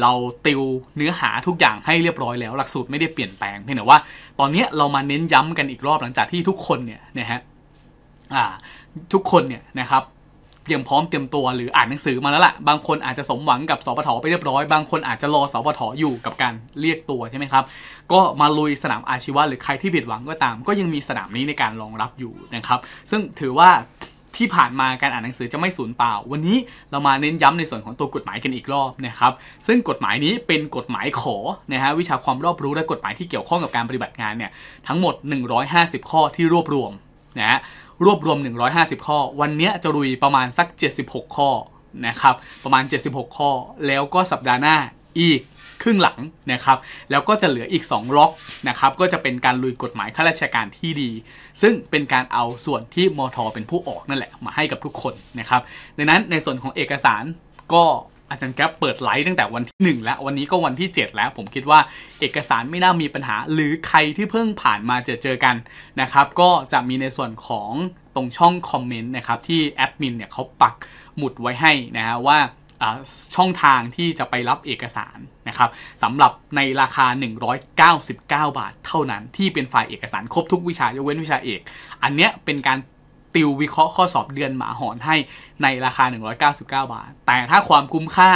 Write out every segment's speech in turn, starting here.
เราติว เนื้อหาทุกอย่างให้เรียบร้อยแล้วหลักสูตรไม่ได้เปลี่ยนแปลงเพียงแต่ว่า ตอนนี้เรามาเน้นย้ำกันอีกรอบหลังจากที่ทุกคนเนี่ยนะฮะทุกคนเนี่ยนะครับเตรียมพร้อมเตรียมตัวหรืออ่านหนังสือมาแล้วละ่ะบางคนอาจจะสมหวังกับสปทไปเรียบร้อย บางคนอาจจะรอสปทอยู่กับการเรียกตัวใช่ไหมครับก็มาลุยสนามอาชีวะหรือใครที่ผิดหวังก็ตาม ก็ยังมีสนามนี้ในการรองรับอยู่นะครับ ซึ่งถือว่าที่ผ่านมาการอ่านหนังสือจะไม่สูญเปล่า วันนี้เรามาเน้นย้ำในส่วนของตัวกฎหมายกันอีกรอบนะครับซึ่งกฎหมายนี้เป็นกฎหมายขอนะฮะวิชาความรอบรู้และกฎหมายที่เกี่ยวข้องกับการปฏิบัติงานเนี่ยทั้งหมด 150 ข้อที่รวบรวมนะฮะรวบรวม 150 ข้อ วันนี้จะรุยประมาณสัก 76 ข้อนะครับประมาณ 76 ข้อ แล้วก็สัปดาห์หน้าอีกรึ่งหลังนะครับ แล้วก็จะเหลืออีก2ล็อกนะครับ ก็จะเป็นการลุยกฎหมายข้าราชการที่ดี ซึ่งเป็นการเอาส่วนที่มทเป็นผู้ออกนั่นแหละมาให้กับทุกคนนะครับดังนั้นในส่วนของเอกสารก็อาจารย์แก๊ปเปิดไลฟ์ตั้งแต่วันที่ 1 แล้ววันนี้ก็วันที่ 7 แล้วผมคิดว่าเอกสารไม่น่ามีปัญหาหรือใครที่เพิ่งผ่านมาเจอเจอกันนะครับก็จะมีในส่วนของตรงช่องคอมเมนต์นะครับที่แอดมินเนี่ยเขาปักหมุดไว้ให้นะฮะว่าช่องทางที่จะไปรับเอกสารนะครับสำหรับในราคา 199 บาทเท่านั้นที่เป็นไฟล์เอกสารครบทุกวิชายกเว้นวิชาเอก อันเนี้ย เป็นการติววิเคราะห์ข้อสอบเดือนหมาหอนให้ในราคา 199 บาท แต่ถ้าความคุ้มค่า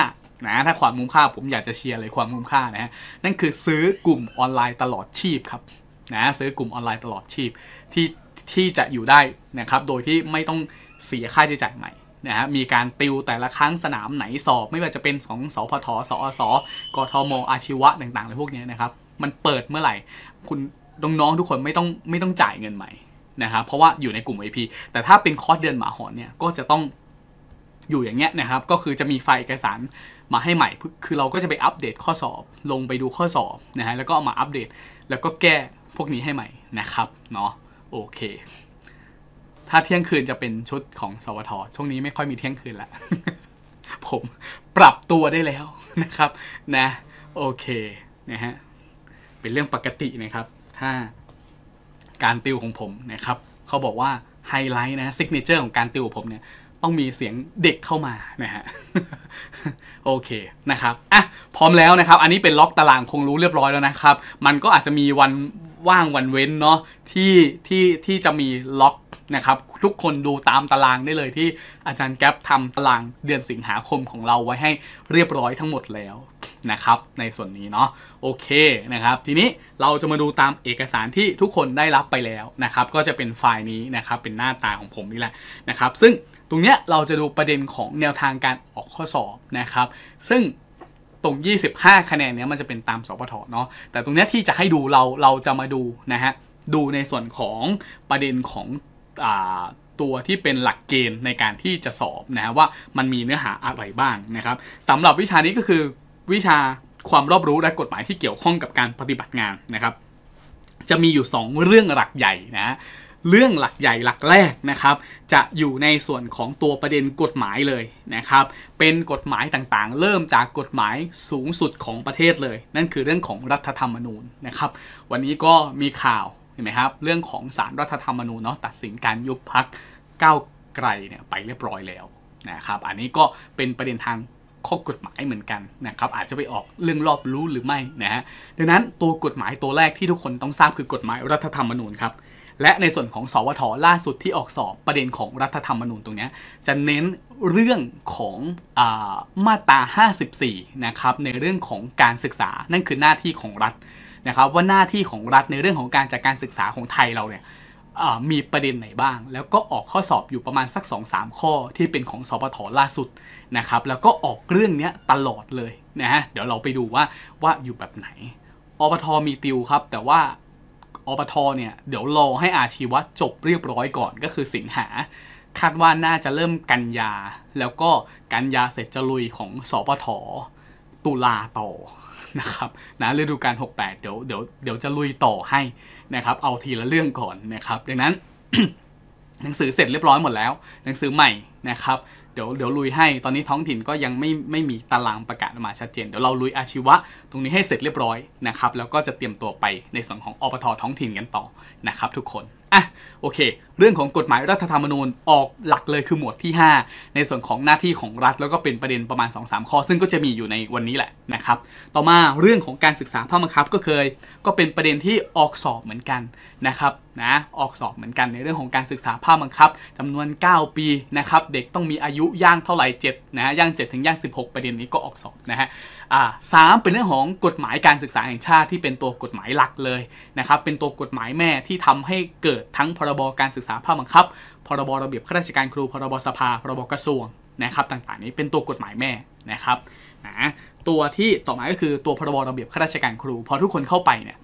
นะถ้าความคุ้มค่า ผมอยากจะเชียร์เลยความคุ้มค่านะนั่นคือซื้อกลุ่มออนไลน์ตลอดชีพครับนะซื้อกลุ่มออนไลน์ตลอดชีพ ที่ที่จะอยู่ได้นะครับโดยที่ไม่ต้องเสียค่าใช้จ่ายใหม่นะฮะมีการติวแต่ละครั้งสนามไหนสอบไม่ว่าจะเป็นของสพทสอส กทม อาชีวะต่างๆเลยพวกนี้นะครับ มันเปิดเมื่อไหร่คุณน้องๆทุกคนไม่ต้องไม่ต้องจ่ายเงินใหม่นะครับเพราะว่าอยู่ในกลุ่ม IP แต่ถ้าเป็นคอร์สเดือนหมาหอนเนี่ยก็จะต้องอยู่อย่างเงี้ยนะครับ ก็คือจะมีไฟล์เอกสารมาให้ใหม่ คือเราก็จะไปอัปเดตข้อสอบลงไปดูข้อสอบนะฮะแล้วก็มาอัปเดต แล้วก็แก้พวกนี้ให้ใหม่นะครับเนาะโอเคถ้าเที่ยงคืนจะเป็นชุดของสวทช่วงนี้ไม่ค่อยมีเที่ยงคืนละผมปรับตัวได้แล้วนะครับนะ โอเคนะฮะเป็นเรื่องปกตินะครับ ถ้าการติวของผมนะครับเขาบอกว่าไฮไลท์นะซิกเนเจอร์ของการติวของผมเนี่ย ต้องมีเสียงเด็กเข้ามานะฮะโอเคนะครับอ่ะพร้อมแล้วนะครับ อันนี้เป็นล็อกตารางคงรู้เรียบร้อยแล้วนะครับ มันก็อาจจะมีวันว่างวันเว้นเนาะที่ที่ที่จะมีล็อกนะครับ ทุกคนดูตามตารางได้เลย ที่อาจารย์แก๊ปทำตารางเดือนสิงหาคมของเราไว้ให้เรียบร้อยทั้งหมดแล้วนะครับ ในส่วนนี้เนาะโอเคนะครับ ทีนี้เราจะมาดูตามเอกสารที่ทุกคนได้รับไปแล้วนะครับ ก็จะเป็นไฟล์นี้นะครับ เป็นหน้าตาของผมนี่แหละนะครับซึ่งตรงเนี้ยเราจะดูประเด็นของแนวทางการออกข้อสอบนะครับ ซึ่งตรง 25 คะแนนเนี้ยมันจะเป็นตามสปทเนาะ แต่ตรงเนี้ยที่จะให้ดูเราเราจะมาดูนะฮะ ดูในส่วนของประเด็นของตัวที่เป็นหลักเกณฑ์ในการที่จะสอบนะว่ามันมีเนื้อหาอะไรบ้างนะครับสำหรับวิชานี้ก็คือวิชาความรอบรู้และกฎหมายที่เกี่ยวข้องกับการปฏิบัติงานนะครับ จะมีอยู่ 2 เรื่องหลักใหญ่นะเรื่องหลักใหญ่หลักแรกนะครับ จะอยู่ในส่วนของตัวประเด็นกฎหมายเลยนะครับเป็นกฎหมายต่างๆ เริ่มจากกฎหมายสูงสุดของประเทศเลย นั่นคือเรื่องของรัฐธรรมนูญนะครับ วันนี้ก็มีข่าวเห็นไหมครับเรื่องของสารรัฐธรรมนูญเนาะตัดสินการยุบพักก้าวไกลเนี่ยไปเรียบร้อยแล้วนะครับอันนี้ก็เป็นประเด็นทางข้อกฎหมายเหมือนกันนะครับอาจจะไปออกเรื่องรอบรู้หรือไม่นะฮะดังนั้นตัวกฎหมายตัวแรกที่ทุกคนต้องทราบคือกฎหมายรัฐธรรมนูญครับและในส่วนของสวทล่าสุดที่ออกสอบประเด็นของรัฐธรรมนูญตรงนี้จะเน้นเรื่องของอมาตรา 54 นะครับในเรื่องของการศึกษา นั่นคือหน้าที่ของรัฐนะครับว่าหน้าที่ของรัฐในเรื่องของการจัดการศึกษาของไทยเราเนี่ยมีประเด็นไหนบ้าง แล้วก็ออกข้อสอบอยู่ประมาณสัก2-3ข้อที่เป็นของสปทล่าสุดนะครับแล้วก็ออกเรื่องนี้ตลอดเลยนะฮะเดี๋ยวเราไปดูว่าว่าอยู่แบบไหนอปทมีติวครับ แต่ว่าอบทเนี่ยเดี๋ยวรอให้อาชีวะจบเรียบร้อยก่อนก็คือสิงหาคาดว่าน่าจะเริ่มกันยา แล้วก็กันยาเสร็จจะลุยของสปทตุลาต่อนะครับนะฤดูกาล68เดี๋ยวเดี๋ยวเดี๋ยวจะลุยต่อให้นะครับ เอาทีละเรื่องก่อนนะครับ ดังนั้นหนังสือเสร็จเรียบร้อยหมดแล้ว หนังสือใหม่นะครับเดี๋ยวเดี๋ยวลุยให้ ตอนนี้ท้องถิ่นก็ยังไม่ไม่มีตารางประกาศมาชัดเจน เดี๋ยวเราลุยอาชีวะ ตรงนี้ให้เสร็จเรียบร้อยนะครับ แล้วก็จะเตรียมตัวไปในส่วนของอปทท้องถิ่นกันต่อนะครับทุกคนอ่ะ โอเค เรื่องของกฎหมายรัฐธรรมนูญออกหลักเลยคือหมวดที่ 5 ในส่วนของหน้าที่ของรัฐแล้วก็เป็นประเด็นประมาณ 2-3ข้อซึ่งก็จะมีอยู่ในวันนี้แหละนะครับ ต่อมาเรื่องของการศึกษาภาคบังคับก็เคยก็เป็นประเด็นที่ออกสอบเหมือนกันนะครับนะออกสอบเหมือนกันในเรื่องของการศึกษาภาคบังคับ จำนวน 9 ปีนะครับ เด็กต้องมีอายุย่างเท่าไหร่7นะย่าง7ถึงย่าง 16 ประเด็นนี้ก็ออกสอบนะฮะสามเป็นเรื่องของกฎหมายการศึกษาแห่งชาติที่เป็นตัวกฎหมายหลักเลยนะครับเป็นตัวกฎหมายแม่ที่ทำให้เกิดทั้งพรบการศึกษาภาคบังคับพรบระเบียบข้าราชการครู พรบสภาพรบกระทรวงนะครับต่างๆ นี้เป็นตัวกฎหมายแม่นะครับนะตัวที่ต่อมาก็คือตัวพรบระเบียบข้าราชการครู พอทุกคนเข้าไปเนี่ย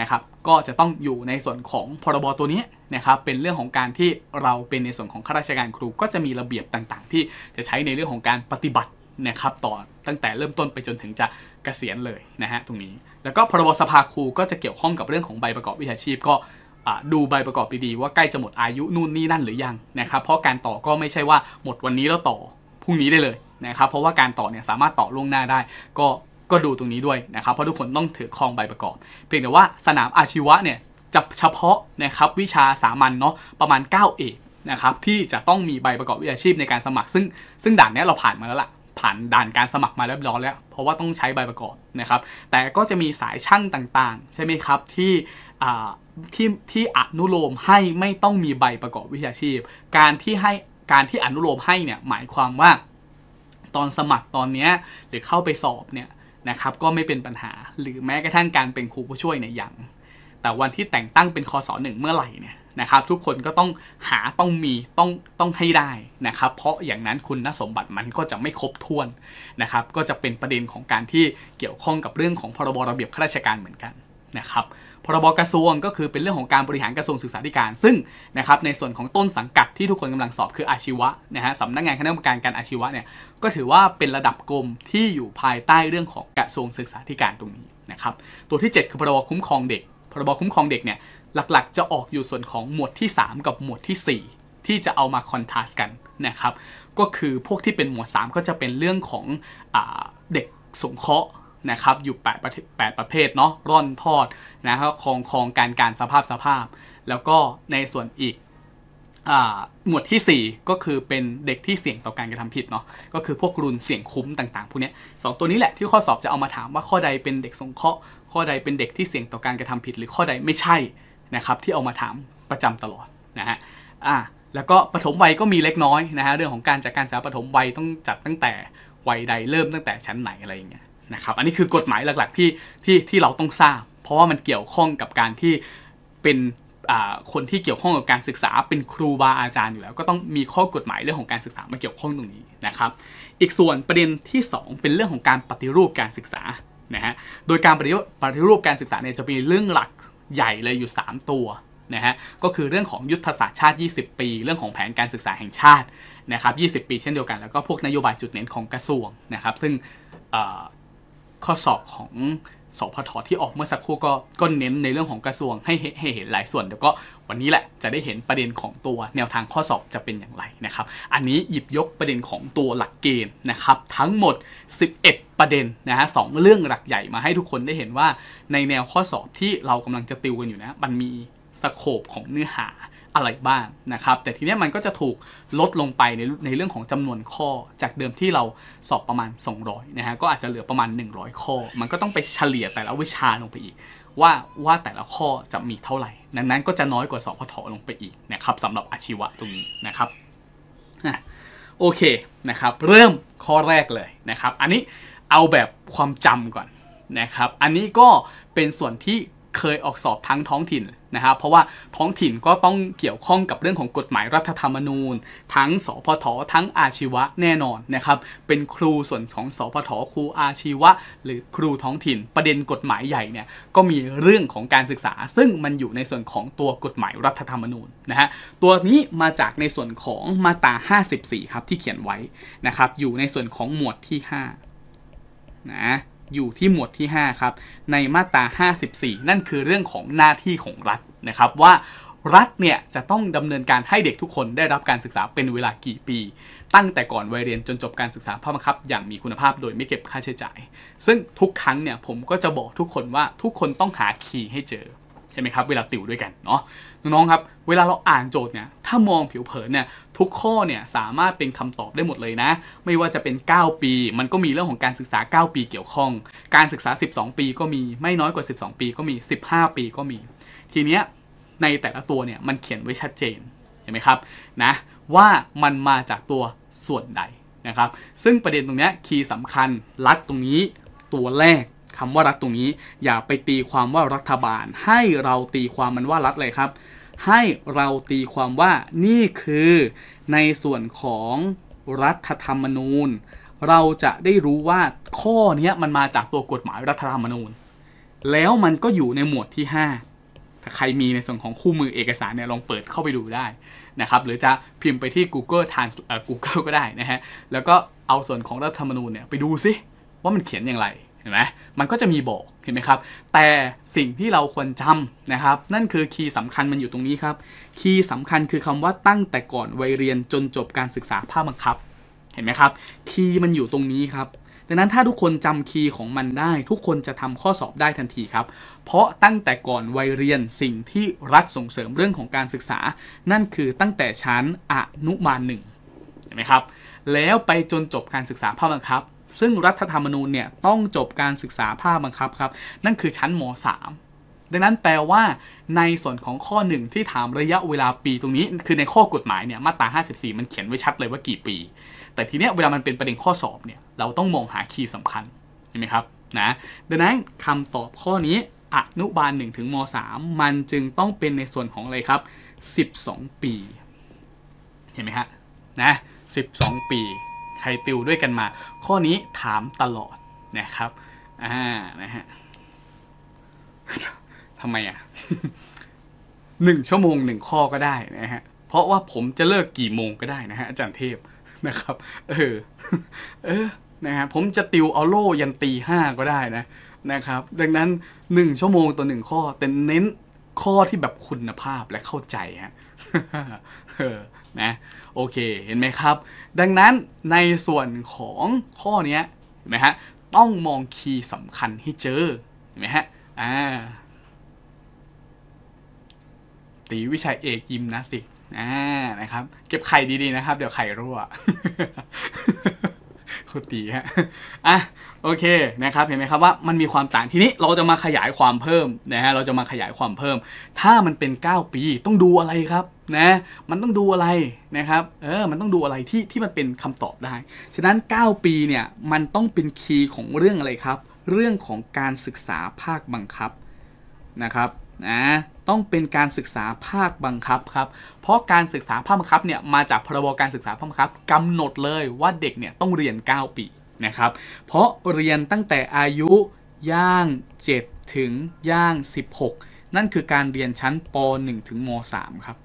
นะครับก็จะต้องอยู่ในส่วนของพรบตัวนี้นะครับเป็นเรื่องของการที่เราเป็นในส่วนของข้าราชการครู ก็จะมีระเบียบต่างๆ ที่จะใช้ในเรื่องของการปฏิบัตินะครับต่อตั้งแต่เริ่มต้นไปจนถึงจะกะเกษียณเลยนะฮะตรงนี้ แล้วก็พรบสภาครูก็จะเกี่ยวข้องกับเรื่องของใบประกอบวิชาชีพ ก็ดูใบประกอบดีๆว่าใกล้จะหมดอายุนู่นนี่นั่นหรือยังนะครับเพราะการต่อก็ไม่ใช่ว่าหมดวันนี้แล้วต่อ พรุ่งนี้ได้เลยนะครับเพราะว่าการต่อเนี่ยสามารถต่อล่วงหน้าได้ ก็ก็ดูตรงนี้ด้วยนะครับเพราะทุกคนต้องถือครองใบประกอบ เพียงแต่ว่าสนามอาชีวะเนี่ยจะเฉพาะนะครับวิชาสามัญเนาะประมาณ9เอกนะครับที่จะต้องมีใบประกอบวิชาชีพในการสมัครซึ่งซึ่งด่านนี้เราผ่านมาแล้วล่ะผ่านด่านการสมัครมาเรียบร้อยแล้วเพราะว่าต้องใช้ใบประกอบนะครับแต่ก็จะมีสายช่างต่างๆ ใช่ไหมครับที่ที่ที่อนุโลมให้ไม่ต้องมีใบประกอบวิชาชีพ การที่ให้การที่อนุโลมให้เนี่ยหมายความว่า ตอนสมัครตอนนี้หรือเข้าไปสอบเนี่ยนะครับก็ไม่เป็นปัญหาหรือแม้กระทั่งการเป็นครูผู้ช่วยเนี่ยยังแต่วันที่แต่งตั้งเป็นคอสอหนึ่งเมื่อไหร่เนี่ยนะครับทุกคนก็ต้องหาต้องมีต้องต้องให้ได้นะครับ เพราะอย่างนั้นคุณสมบัติมันก็จะไม่ครบถ้วนนะครับ ก็จะเป็นประเด็นของการที่เกี่ยวข้องกับเรื่องของพรบระเบียบข้าราชการเหมือนกันนะครับพรบกระทรวงก็คือเป็นเรื่องของการบริหารกระทรวงศึกษาธิการ ซึ่งนะครับในส่วนของต้นสังกัดที่ทุกคนกำลังสอบคืออาชีวะนะฮะสำนักงานคณะกรรมการการอาชีวะเนี่ยก็ถือว่าเป็นระดับกรมที่อยู่ภายใต้เรื่องของกระทรวงศึกษาธิการตรงนี้นะครับตัวที่7คือพรบคุ้มครองเด็กพรบคุ้มครองเด็กเนี่ยหลักๆ จะออกอยู่ส่วนของหมวดที่ 3 กับหมวดที่ 4 ที่จะเอามาคอนทราสกันนะครับ ก็คือพวกที่เป็นหมวด 3 ก็จะเป็นเรื่องของอเด็กสงเคราะห์นะครับ อยู่ 8 ประประเภท เนาะร่อนทอดนะครับคองคองการการสภาพสภาพ แล้วก็ในส่วนอีกหมวดที่ 4 ก็คือเป็นเด็กที่เสี่ยงต่อการกระทำผิดเนาะ ก็คือพวกรุนเสี่ยงคุ้มต่างๆพวกนี้สตัวนี้แหละที่ข้อสอบจะเอามาถามว่าข้อใดเป็นเด็กสงเคราะห์ข้อใดเป็นเด็กที่เสี่ยงต่อการกระทำผิด หรือข้อใดไม่ใช่นะครับ ที่เอามาถามประจำตลอดนะฮะอ่าแล้วก็ปฐมวัยก็มีเล็กน้อยนะฮะเรื่องของการจัดการศึกษาปฐมวัยต้องจัดตั้งแต่วัยใดเริ่มตั้งแต่ชั้นไหนอะไรอย่างเงี้ยนะครับอันนี้คือกฎหมายหลักๆที่ที่ที่เราต้องทราบ เพราะว่ามันเกี่ยวข้องกับการที่เป็นคนที่เกี่ยวข้องกับการศึกษาเป็นครูบาอาจารย์อยู่แล้วก็ต้องมีข้อกฎหมายเรื่องของการศึกษามาเกี่ยวข้องตรงนี้นะครับ อีกส่วนประเด็นที่ 2 เป็นเรื่องของการปฏิรูปการศึกษานะฮะโดยการปฏิรูปการศึกษาเนี่ยจะมีเรื่องหลักใหญ่เลยอยู่ 3 ตัว นะฮะก็คือเรื่องของยุทธศาสตร์ชาติ 20 ปีเรื่องของแผนการศึกษาแห่งชาตินะครับ20 ปีเช่นเดียวกัน แล้วก็พวกนโยบายจุดเน้นของกระทรวงนะครับซึ่งข้อสอบของสพทที่ออกเมื่อสักครู่ก็ก็เน้นในเรื่องของกระทรวงให้ให้เห็นหลายส่วน เดี๋ยวก็วันนี้แหละ จะได้เห็นประเด็นของตัวแนวทางข้อสอบจะเป็นอย่างไรนะครับอันนี้หยิบยกประเด็นของตัวหลักเกณฑ์นะครับทั้งหมด 11ประเด็นนะฮะสเรื่องหลักใหญ่มาให้ทุกคนได้เห็นว่าในแนวข้อสอบที่เรากำลังจะติวกันอยู่นะมันมีสโคปของเนื้อหาอะไรบ้างนะครับแต่ทีนี้มันก็จะถูกลดลงไปในในเรื่องของจำนวนข้อ จากเดิมที่เราสอบประมาณ 200นะฮะก็อาจจะเหลือประมาณ 100ข้อมันก็ต้องไปเฉลี่ยแต่ละวิชาลงไปอีก ว่าว่าแต่ละข้อจะมีเท่าไหร่ นั้นั้นก็จะน้อยกว่าสอบพทลงไปอีกนะครับสำหรับอาชีวะตรงนี้นะครับโอเคนะครับเริ่มข้อแรกเลยนะครับอันนี้เอาแบบความจำก่อนนะครับ อันนี้ก็เป็นส่วนที่เคยออกสอบทั้งท้องถิ่นนะครับ เพราะว่าท้องถิ่นก็ต้องเกี่ยวข้องกับเรื่องของกฎหมายรัฐธรรมนูญ ทั้งสพททั้งอาชีวะแน่นอนนะครับ เป็นครูส่วนของสพทครูอาชีวะหรือครูท้องถิ่น ประเด็นกฎหมายใหญ่เนี่ยก็มีเรื่องของการศึกษา ซึ่งมันอยู่ในส่วนของตัวกฎหมายรัฐธรรมนูญนะฮะ ตัวนี้มาจากในส่วนของมาตรา 54ครับที่เขียนไว้นะครับอยู่ในส่วนของหมวดที่ 5นะอยู่ที่หมวดที่ 5 ครับ ในมาตรา 54 นั่นคือเรื่องของหน้าที่ของรัฐ นะครับ ว่ารัฐ เนี่ย จะต้องดำเนินการให้เด็กทุกคนได้รับการศึกษาเป็นเวลากี่ปี ตั้งแต่ก่อนวัยเรียนจนจบการศึกษาภาคบังคับ อย่างมีคุณภาพโดยไม่เก็บค่าใช้จ่าย ซึ่งทุกครั้งเนี่ย ผมก็จะบอกทุกคนว่าทุกคนต้องหาคีย์ให้เจอช่ไหมครับเวลาติวด้วยกันเนาะน้องๆครับเวลาเราอ่านโจทย์เนี่ยถ้ามองผิวเผินเนี่ยทุกข้อเนี่ยสามารถเป็นคำตอบได้หมดเลยนะไม่ว่าจะเป็น 9 ปี มันก็มีเรื่องของการศึกษา 9 ปีเกี่ยวข้อง การศึกษา 12 ปีก็มีไม่น้อยกว่า 12 ปี ก็มี 15 ปีก็มี ทีเนี้ยในแต่ละตัวเนี่ยมันเขียนไว้ชัดเจนเห็นไหมครับนะว่ามันมาจากตัวส่วนใดนะครับซึ่งประเด็นตรงนี้คีย์สำคัญรัดตรงนี้ตัวแรกคำว่ารัฐตรงนี้อย่าไปตีความว่ารัฐบาลให้เราตีความมันว่ารัฐเลยครับ ให้เราตีความว่านี่คือในส่วนของรัฐธรรมนูญ เราจะได้รู้ว่าข้อนี้มันมาจากตัวกฎหมายรัฐธรรมนูญ แล้วมันก็อยู่ในหมวดที่ 5 ถ้าใครมีในส่วนของคู่มือเอกสารเนี่ยลองเปิดเข้าไปดูได้นะครับหรือจะพิมพ์ไปที่ Google Trans เอ่อ Google ก็ได้นะฮะแล้วก็เอาส่วนของรัฐธรรมนูญเนี่ยไปดูซิว่ามันเขียนอย่างไรห็นไหมมันก็จะมีบอกเห็นไหมครับ แต่สิ่งที่เราควรจำนะครับ นั่นคือคีย์สำคัญมันอยู่ตรงนี้ครับ คีย์สำคัญคือคำว่าตั้งแต่ก่อนวัยเรียนจนจบการศึกษาภาคบังคับเห็นไหมครับคีย์มันอยู่ตรงนี้ครับดังนั้นถ้าทุกคนจำคีย์ของมันได้ ทุกคนจะทำข้อสอบได้ทันทีครับเพราะตั้งแต่ก่อนวัยเรียนสิ่งที่รัฐส่งเสริมเรื่องของการศึกษา นั่นคือตั้งแต่ชั้นอนุบาลหนึ่งเห็นไหมครับแล้วไปจนจบการศึกษาภาคบังคับซึ่งรัฐธรรมนูญเนี่ยต้องจบการศึกษาภาคบังคับครับนั่นคือชั้นม .3 ดังนั้นแปลว่าในส่วนของข้อ 1 ที่ถามระยะเวลาปีตรงนี้ คือในข้อกฎหมายเนี่ยมาตรา 54 มันเขียนไว้ชัดเลยว่ากี่ปี แต่ทีเนี้ยเวลามันเป็นประเด็นข้อสอบเนี่ยเราต้องมองหาคีย์สำคัญเห็นไหมครับนะดังนั้นคำตอบข้อนี้อนุบาล1ถึงม3มันจึงต้องเป็นในส่วนของอะไรครับ 12 ปีเห็นไหมฮะนะ12 ปีใครติวด้วยกันมา ข้อนี้ถามตลอดนะครับอ่านะฮะทำไมอ่ะหนึ่งชั่วโมงหนึ่งข้อก็ได้นะฮะ เพราะว่าผมจะเลิกกี่โมงก็ได้นะฮะอาจารย์เทพนะครับ เออ เออ นะฮะ ผมจะติวเอาโล่ยันตีห้าก็ได้นะ นะครับ ดังนั้นหนึ่งชั่วโมงต่อหนึ่งข้อแต่เน้นข้อที่แบบคุณภาพและเข้าใจฮะนะโอเค เห็นไหมครับ ดังนั้นในส่วนของข้อนี้เห็นไหมฮะ ต้องมองคีย์สำคัญให้เจอ เห็นไหมฮะ อ่า ตีวิชาเอกยิมนาสติกอ่า นะครับ เก็บไข่ดีๆนะครับ เดี๋ยวไข่รั่วโคตีฮะ อ่ะ โอเค นะครับ เห็นไหมครับว่ามันมีความต่าง ทีนี้เราจะมาขยายความเพิ่มนะฮะ เราจะมาขยายความเพิ่ม ถ้ามันเป็น 9 ปีต้องดูอะไรครับ นะ มันต้องดูอะไรนะครับ เออ มันต้องดูอะไรที่ที่มันเป็นคำตอบได้ ฉะนั้น 9 ปี เนี่ย มันต้องเป็นคีย์ของเรื่องอะไรครับ เรื่องของการศึกษาภาคบังคับนะครับนะต้องเป็นการศึกษาภาคบังคับครับ เพราะการศึกษาภาคบังคับเนี่ยมาจากพรบการศึกษาภาคบังคับกำหนดเลยว่าเด็กเนี่ยต้องเรียน 9 ปีนะครับ เพราะเรียนตั้งแต่อายุย่าง 7 ถึงย่าง 16 นั่นคือการเรียนชั้นป .1 ถึงม .3 ครับ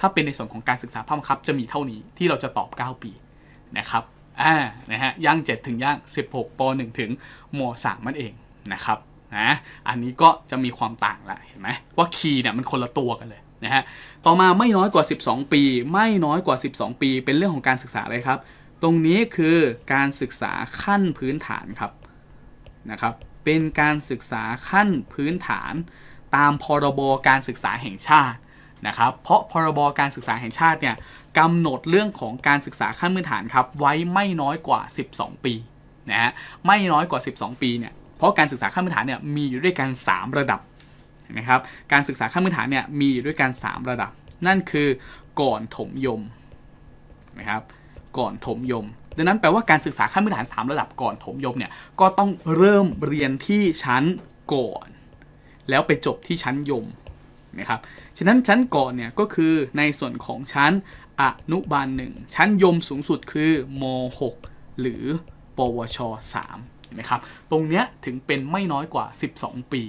ถ้าเป็นในส่วนของการศึกษาภาคบังคับจะมีเท่านี้ที่เราจะตอบ 9 ปีนะครับอ่านะฮะย่าง 7 ถึงย่าง 16ป .1 ถึงม .3 นั่นเองนะครับนะอันนี้ก็จะมีความต่างละเห็นไหมว่าคีย์เนี่ยมันคนละตัวกันเลยนะฮะต่อมาไม่น้อยกว่า 12 ปี ไม่น้อยกว่า 12 ปี เป็นเรื่องของการศึกษาเลยครับ ตรงนี้คือการศึกษาขั้นพื้นฐานครับนะครับเป็นการศึกษาขั้นพื้นฐาน ตามพรบการศึกษาแห่งชาตินะครับเพราะพรบการศึกษาแห่งชาติเนี่ยกำหนดเรื่องของการศึกษาขั้นพื้นฐานครับไว้ไม่น้อยกว่า 12 ปีนะฮะไม่น้อยกว่า 12 ปีเนี่ยเพราะการศึกษาขั้นพื้นฐานเนี่ยมีอยู่ด้วยกัน 3 ระดับนะครับการศึกษาขั้นพื้นฐานเนี่ยมีอยู่ด้วยกัน3ระดับ นั่นคือก่อนถมยมนะครับก่อนถมยม ดังนั้นแปลว่าการศึกษาขั้นพื้นฐาน 3 ระดับก่อนถมยมเนี่ยก็ต้องเริ่มเรียนที่ชั้นก่อน แล้วไปจบที่ชั้นยมนะครับฉะนั้นชั้นก่อนเนี่ยก็คือในส่วนของชั้นอนุบาลหนึ่งชั้นยมสูงสุดคือม .6 หรือปวช3นะครับ ตรงเนี้ยถึงเป็นไม่น้อยกว่า 12 ปี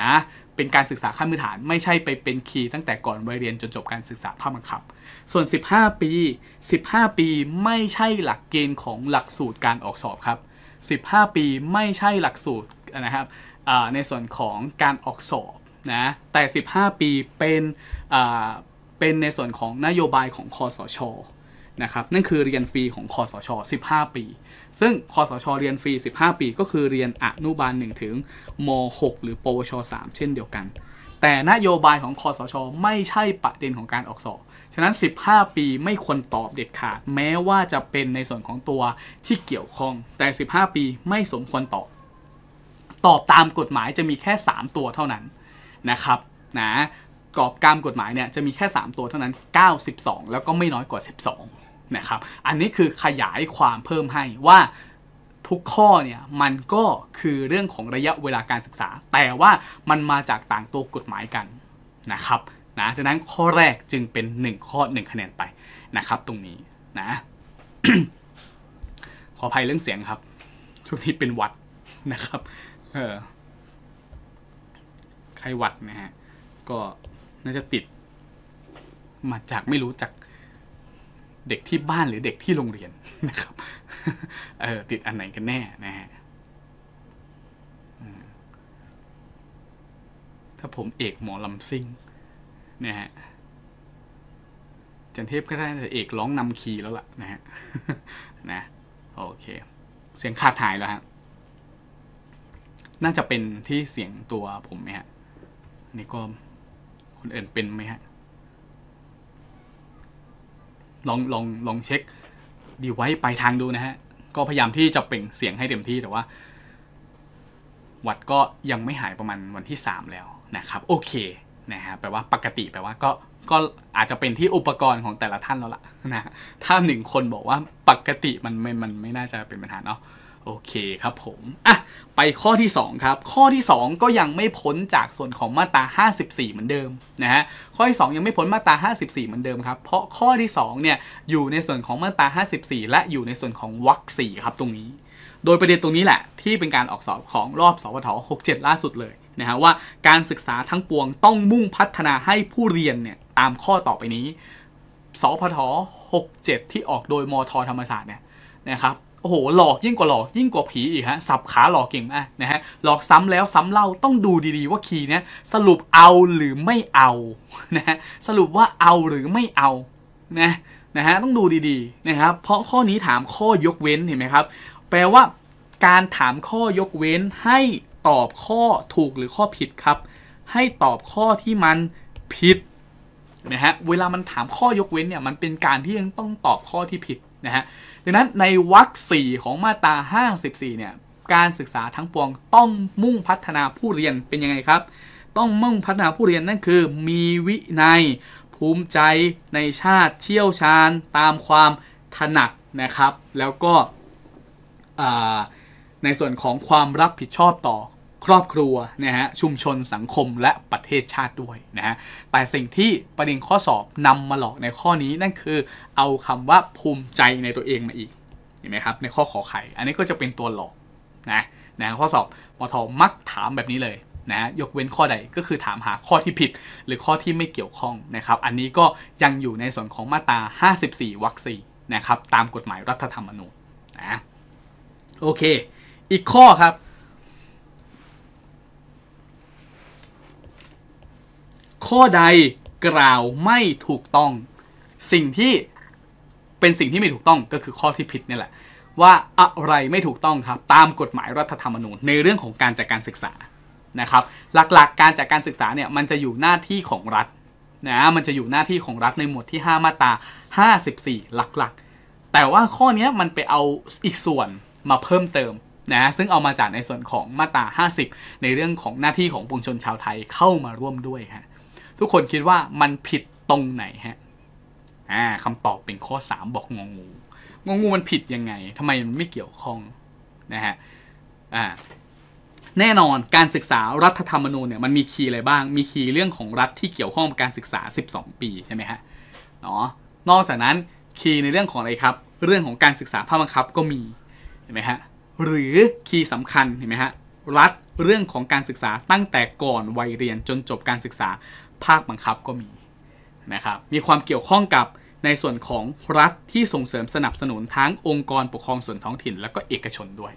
นะเป็นการศึกษาขั้นพื้นฐานไม่ใช่ไปเป็นคีย์ตั้งแต่ก่อนวัยเรียนจนจบการศึกษาภาคบังคับ ส่วน 15 ปี 15 ปีไม่ใช่หลักเกณฑ์ของหลักสูตรการออกสอบครับ15 ปีไม่ใช่หลักสูตรนะครับในส่วนของการออกสอบนะแต่ 15 ปีเป็นเป็นในส่วนของนโยบายของคอสช นะครับนั่นคือเรียนฟรีของคอสช 15 ปีซึ่งคอสช เรียนฟรี 15 ปีก็คือเรียนอนุบาล1ถึง ม .6 หรือ ปวช 3 เช่นเดียวกัน แต่ นโยบายของคอสช ไม่ใช่ประเด็นของการออกสอบ ฉะนั้น 15 ปีไม่ควรตอบเด็ดขาด แม้ว่าจะเป็นในส่วนของตัวที่เกี่ยวข้อง แต่ 15 ปีไม่สมควรตอบ ตอบตามกฎหมายจะมีแค่ 3 ตัวเท่านั้นนะครับนะกรอบการกฎหมายเนี่ยจะมีแค่ 3 ตัวเท่านั้น92แล้วก็ไม่น้อยกว่า 12นะครับ อันนี้คือขยายความเพิ่มให้ว่า ทุกข้อเนี่ยมันก็คือเรื่องของระยะเวลาการศึกษา แต่ว่ามันมาจากต่างตัวกฎหมายกันนะครับนะดังนั้นข้อแรกจึงเป็น 1 ข้อ1คะแนนไปนะครับตรงนี้นะขออภัยเรื่องเสียงครับช่วงนี้เป็นวัดนะครับเออไข้หวัดนะฮะก็น่าจะติด มาจากไม่รู้จากเด็กที่บ้านหรือเด็กที่โรงเรียนนะครับ เออติดอันไหนกันแน่นะฮะ ถ้าผมเอกหมอลำซิ่งนะฮะ จันเทพก็ได้แต่เอกร้องนำคีแล้วล่ะ นะฮะ นะโอเค เสียงขาดหายแล้วฮะ น่าจะเป็นที่เสียงตัวผมไหมฮะนี่ก็คนอื่นเป็นไหมฮะลองลองลองเช็คดีไว้ไปทางดูนะฮะ ก็พยายามที่จะเปล่งเสียงให้เต็มที่แต่ว่าหวัดก็ยังไม่หายประมาณวันที่ 3 แล้วนะครับโอเคนะฮะแปลว่าปกติแปลว่าก็ ก็อาจจะเป็นที่อุปกรณ์ของแต่ละท่านแล้วล่ะนะถ้าหนึ่งคนบอกว่าปกติมันมันมันไม่น่าจะเป็นปัญหาเนาะโอเคครับผมอ่ะไปข้อที่2ครับ ข้อที่ 2 ก็ยังไม่พ้นจากส่วนของมาตรา54 เหมือนเดิมนะฮะ ข้อที่ 2 ยังไม่พ้นมาตรา 54 เหมือนเดิมครับ เพราะข้อที่2เนี่ยอยู่ในส่วนของมาตรา 54 และอยู่ในส่วนของวรรคสี่ครับตรงนี้ โดยประเด็นตรงนี้แหละ ที่เป็นการออกสอบของรอบสวท67 ล่าสุดเลยนะฮะว่าการศึกษาทั้งปวงต้องมุ่งพัฒนาให้ผู้เรียนเนี่ยตามข้อต่อไปนี้สพท67ที่ออกโดยมทธรรมศาสตร์เนี่ยนะครับโอ้โหหลอกยิ่งกว่าหลอกยิ่งกว่าผีอีกฮะสับขาหลอกเก่งมากนะฮะหลอกซ้ำแล้วซ้ำเล่าต้องดูดีๆ ว่าคีย์เนี้ยสรุปเอาหรือไม่เอานะฮะสรุปว่าเอาหรือไม่เอานะนะฮะต้องดูดีๆนะครับเพราะข้อนี้ถามข้อยกเว้นเห็นไหมครับ แปลว่าการถามข้อยกเว้นให้ตอบข้อถูกหรือข้อผิดครับ ให้ตอบข้อที่มันผิดนะฮะเวลามันถามข้อยกเว้นเนี่ยมันเป็นการที่ยังต้องตอบข้อที่ผิดนะฮะดังนั้นในวรรคสี่ของมาตรา54เนี่ยการศึกษาทั้งปวงต้องมุ่งพัฒนาผู้เรียนเป็นยังไงครับ ต้องมุ่งพัฒนาผู้เรียนนั่นคือมีวินัยภูมิใจในชาติเชี่ยวชาญตามความถนัดนะครับ แล้วก็ในส่วนของความรับผิดชอบต่อครอบครัวนะฮะ ชุมชน สังคม และประเทศชาติด้วย นะฮะ แต่สิ่งที่ประเด็นข้อสอบนำมาหลอกในข้อนี้นั่นคือเอาคำว่าภูมิใจในตัวเองมาอีก เห็นไหมครับ ในข้อขอไข่อันนี้ก็จะเป็นตัวหลอกนะนะข้อสอบมทมักถามแบบนี้เลยนะยกเว้นข้อใด ก็คือถามหาข้อที่ผิด หรือข้อที่ไม่เกี่ยวข้องนะครับ อันนี้ก็ยังอยู่ในส่วนของมาตรา 54วรรคสี่นะครับ ตามกฎหมายรัฐธรรมนูญนะ โอเค อีกข้อครับข้อใดกล่าวไม่ถูกต้องสิ่งที่เป็นสิ่งที่ไม่ถูกต้องก็คือข้อที่ผิดนี่แหละ ว่าอะไรไม่ถูกต้องครับ ตามกฎหมายรัฐธรรมนูญในเรื่องของการจัดการศึกษานะครับ หลักๆกการจัดการศึกษาเนี่ยมันจะอยู่หน้าที่ของรัฐนะมันจะอยู่หน้าที่ของรัฐในหมวดที่ 5มาตรา 54 หลักๆ แต่ว่าข้อนี้มันไปเอาอีกส่วนมาเพิ่มเติมนะซึ่งเอามาจากในส่วนของมาตรา 50 ในเรื่องของหน้าที่ของปวงชนชาวไทยเข้ามาร่วมด้วยฮะทุกคนคิดว่ามันผิดตรงไหนฮะอ่าคำตอบเป็นข้อ3บอกงองูงองูมันผิดยังไงทำไมมันไม่เกี่ยวข้องนะฮะ อ่า แน่นอนการศึกษารัฐธรรมนูญเนี่ยมันมีคีย์อะไรบ้าง มีคีย์เรื่องของรัฐที่เกี่ยวข้องกับการศึกษา 12 ปีใช่ไหมฮะเนาะนอกจากนั้นคีย์ในเรื่องของอะไรครับ เรื่องของการศึกษาภาคบังคับก็มีเห็นไหมฮะ หรือคีย์สำคัญเห็นไหมฮะ รัฐเรื่องของการศึกษาตั้งแต่ก่อนวัยเรียนจนจบการศึกษาภาคบังคับก็มีนะครับ มีความเกี่ยวข้องกับในส่วนของรัฐที่ส่งเสริมสนับสนุนทั้งองค์กรปกครองส่วนท้องถิ่นแล้วก็เอกชนด้วย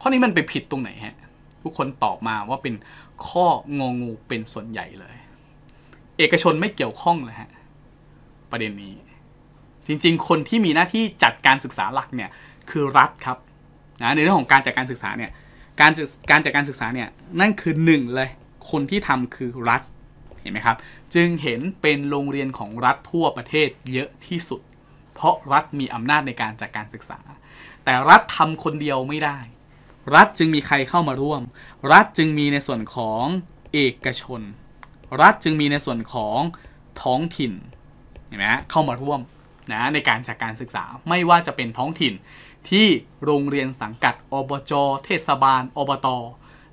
ข้อนี้มันไปผิดตรงไหนฮะ ทุกคนตอบมาว่าเป็นข้ององูเป็นส่วนใหญ่เลย เอกชนไม่เกี่ยวข้องเลยฮะ ประเด็นนี้ จริง ๆ คนที่มีหน้าที่จัดการศึกษาหลักเนี่ยคือรัฐครับนะในเรื่องของการจัดการศึกษาเนี่ยการการจัดการศึกษาเนี่ยนั่นคือหนึ่งเลย คนที่ทำคือรัฐเห็นไหมครับ จึงเห็นเป็นโรงเรียนของรัฐทั่วประเทศเยอะที่สุด เพราะรัฐมี อำนาจในการจัดกการศึกษา แต่รัฐทำคนเดียวไม่ได้ รัฐจึงมีใครเข้ามาร่วม รัฐจึงมีในส่วนของเอกชน รัฐจึงมีในส่วนของท้องถิ่นเห็นไหมเข้ามาร่วมนะในการจัดกการศึกษา ไม่ว่าจะเป็นท้องถิ่น ที่โรงเรียนสังกัดอบจ เทศบาล อบต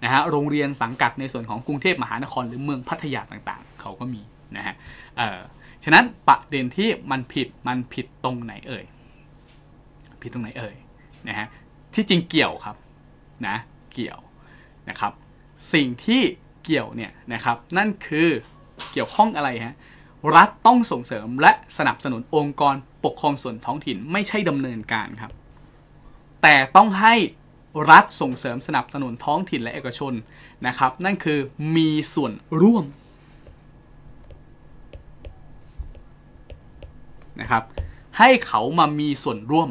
นะฮะโรงเรียนสังกัดในส่วนของกรุงเทพมหานครหรือเมืองพัทยาต่างๆเขาก็มีนะฮะ เอ่อฉะนั้นประเด็นที่มันผิดมันผิดตรงไหนเอ่ยผิดตรงไหนเอ่ยนะฮะที่จริงเกี่ยวครับนะเกี่ยวนะครับสิ่งที่เกี่ยวเนี่ยนะครับนั่นคือเกี่ยวข้องอะไรฮะรัฐต้องส่งเสริมและสนับสนุนองค์กรปกครองส่วนท้องถิ่นไม่ใช่ดำเนินการครับแต่ต้องให้รัฐส่งเสริมสนับสนุนท้องถิ่นและเอกชนนะครับ นั่นคือมีส่วนร่วมนะครับให้เขามามีส่วนร่วม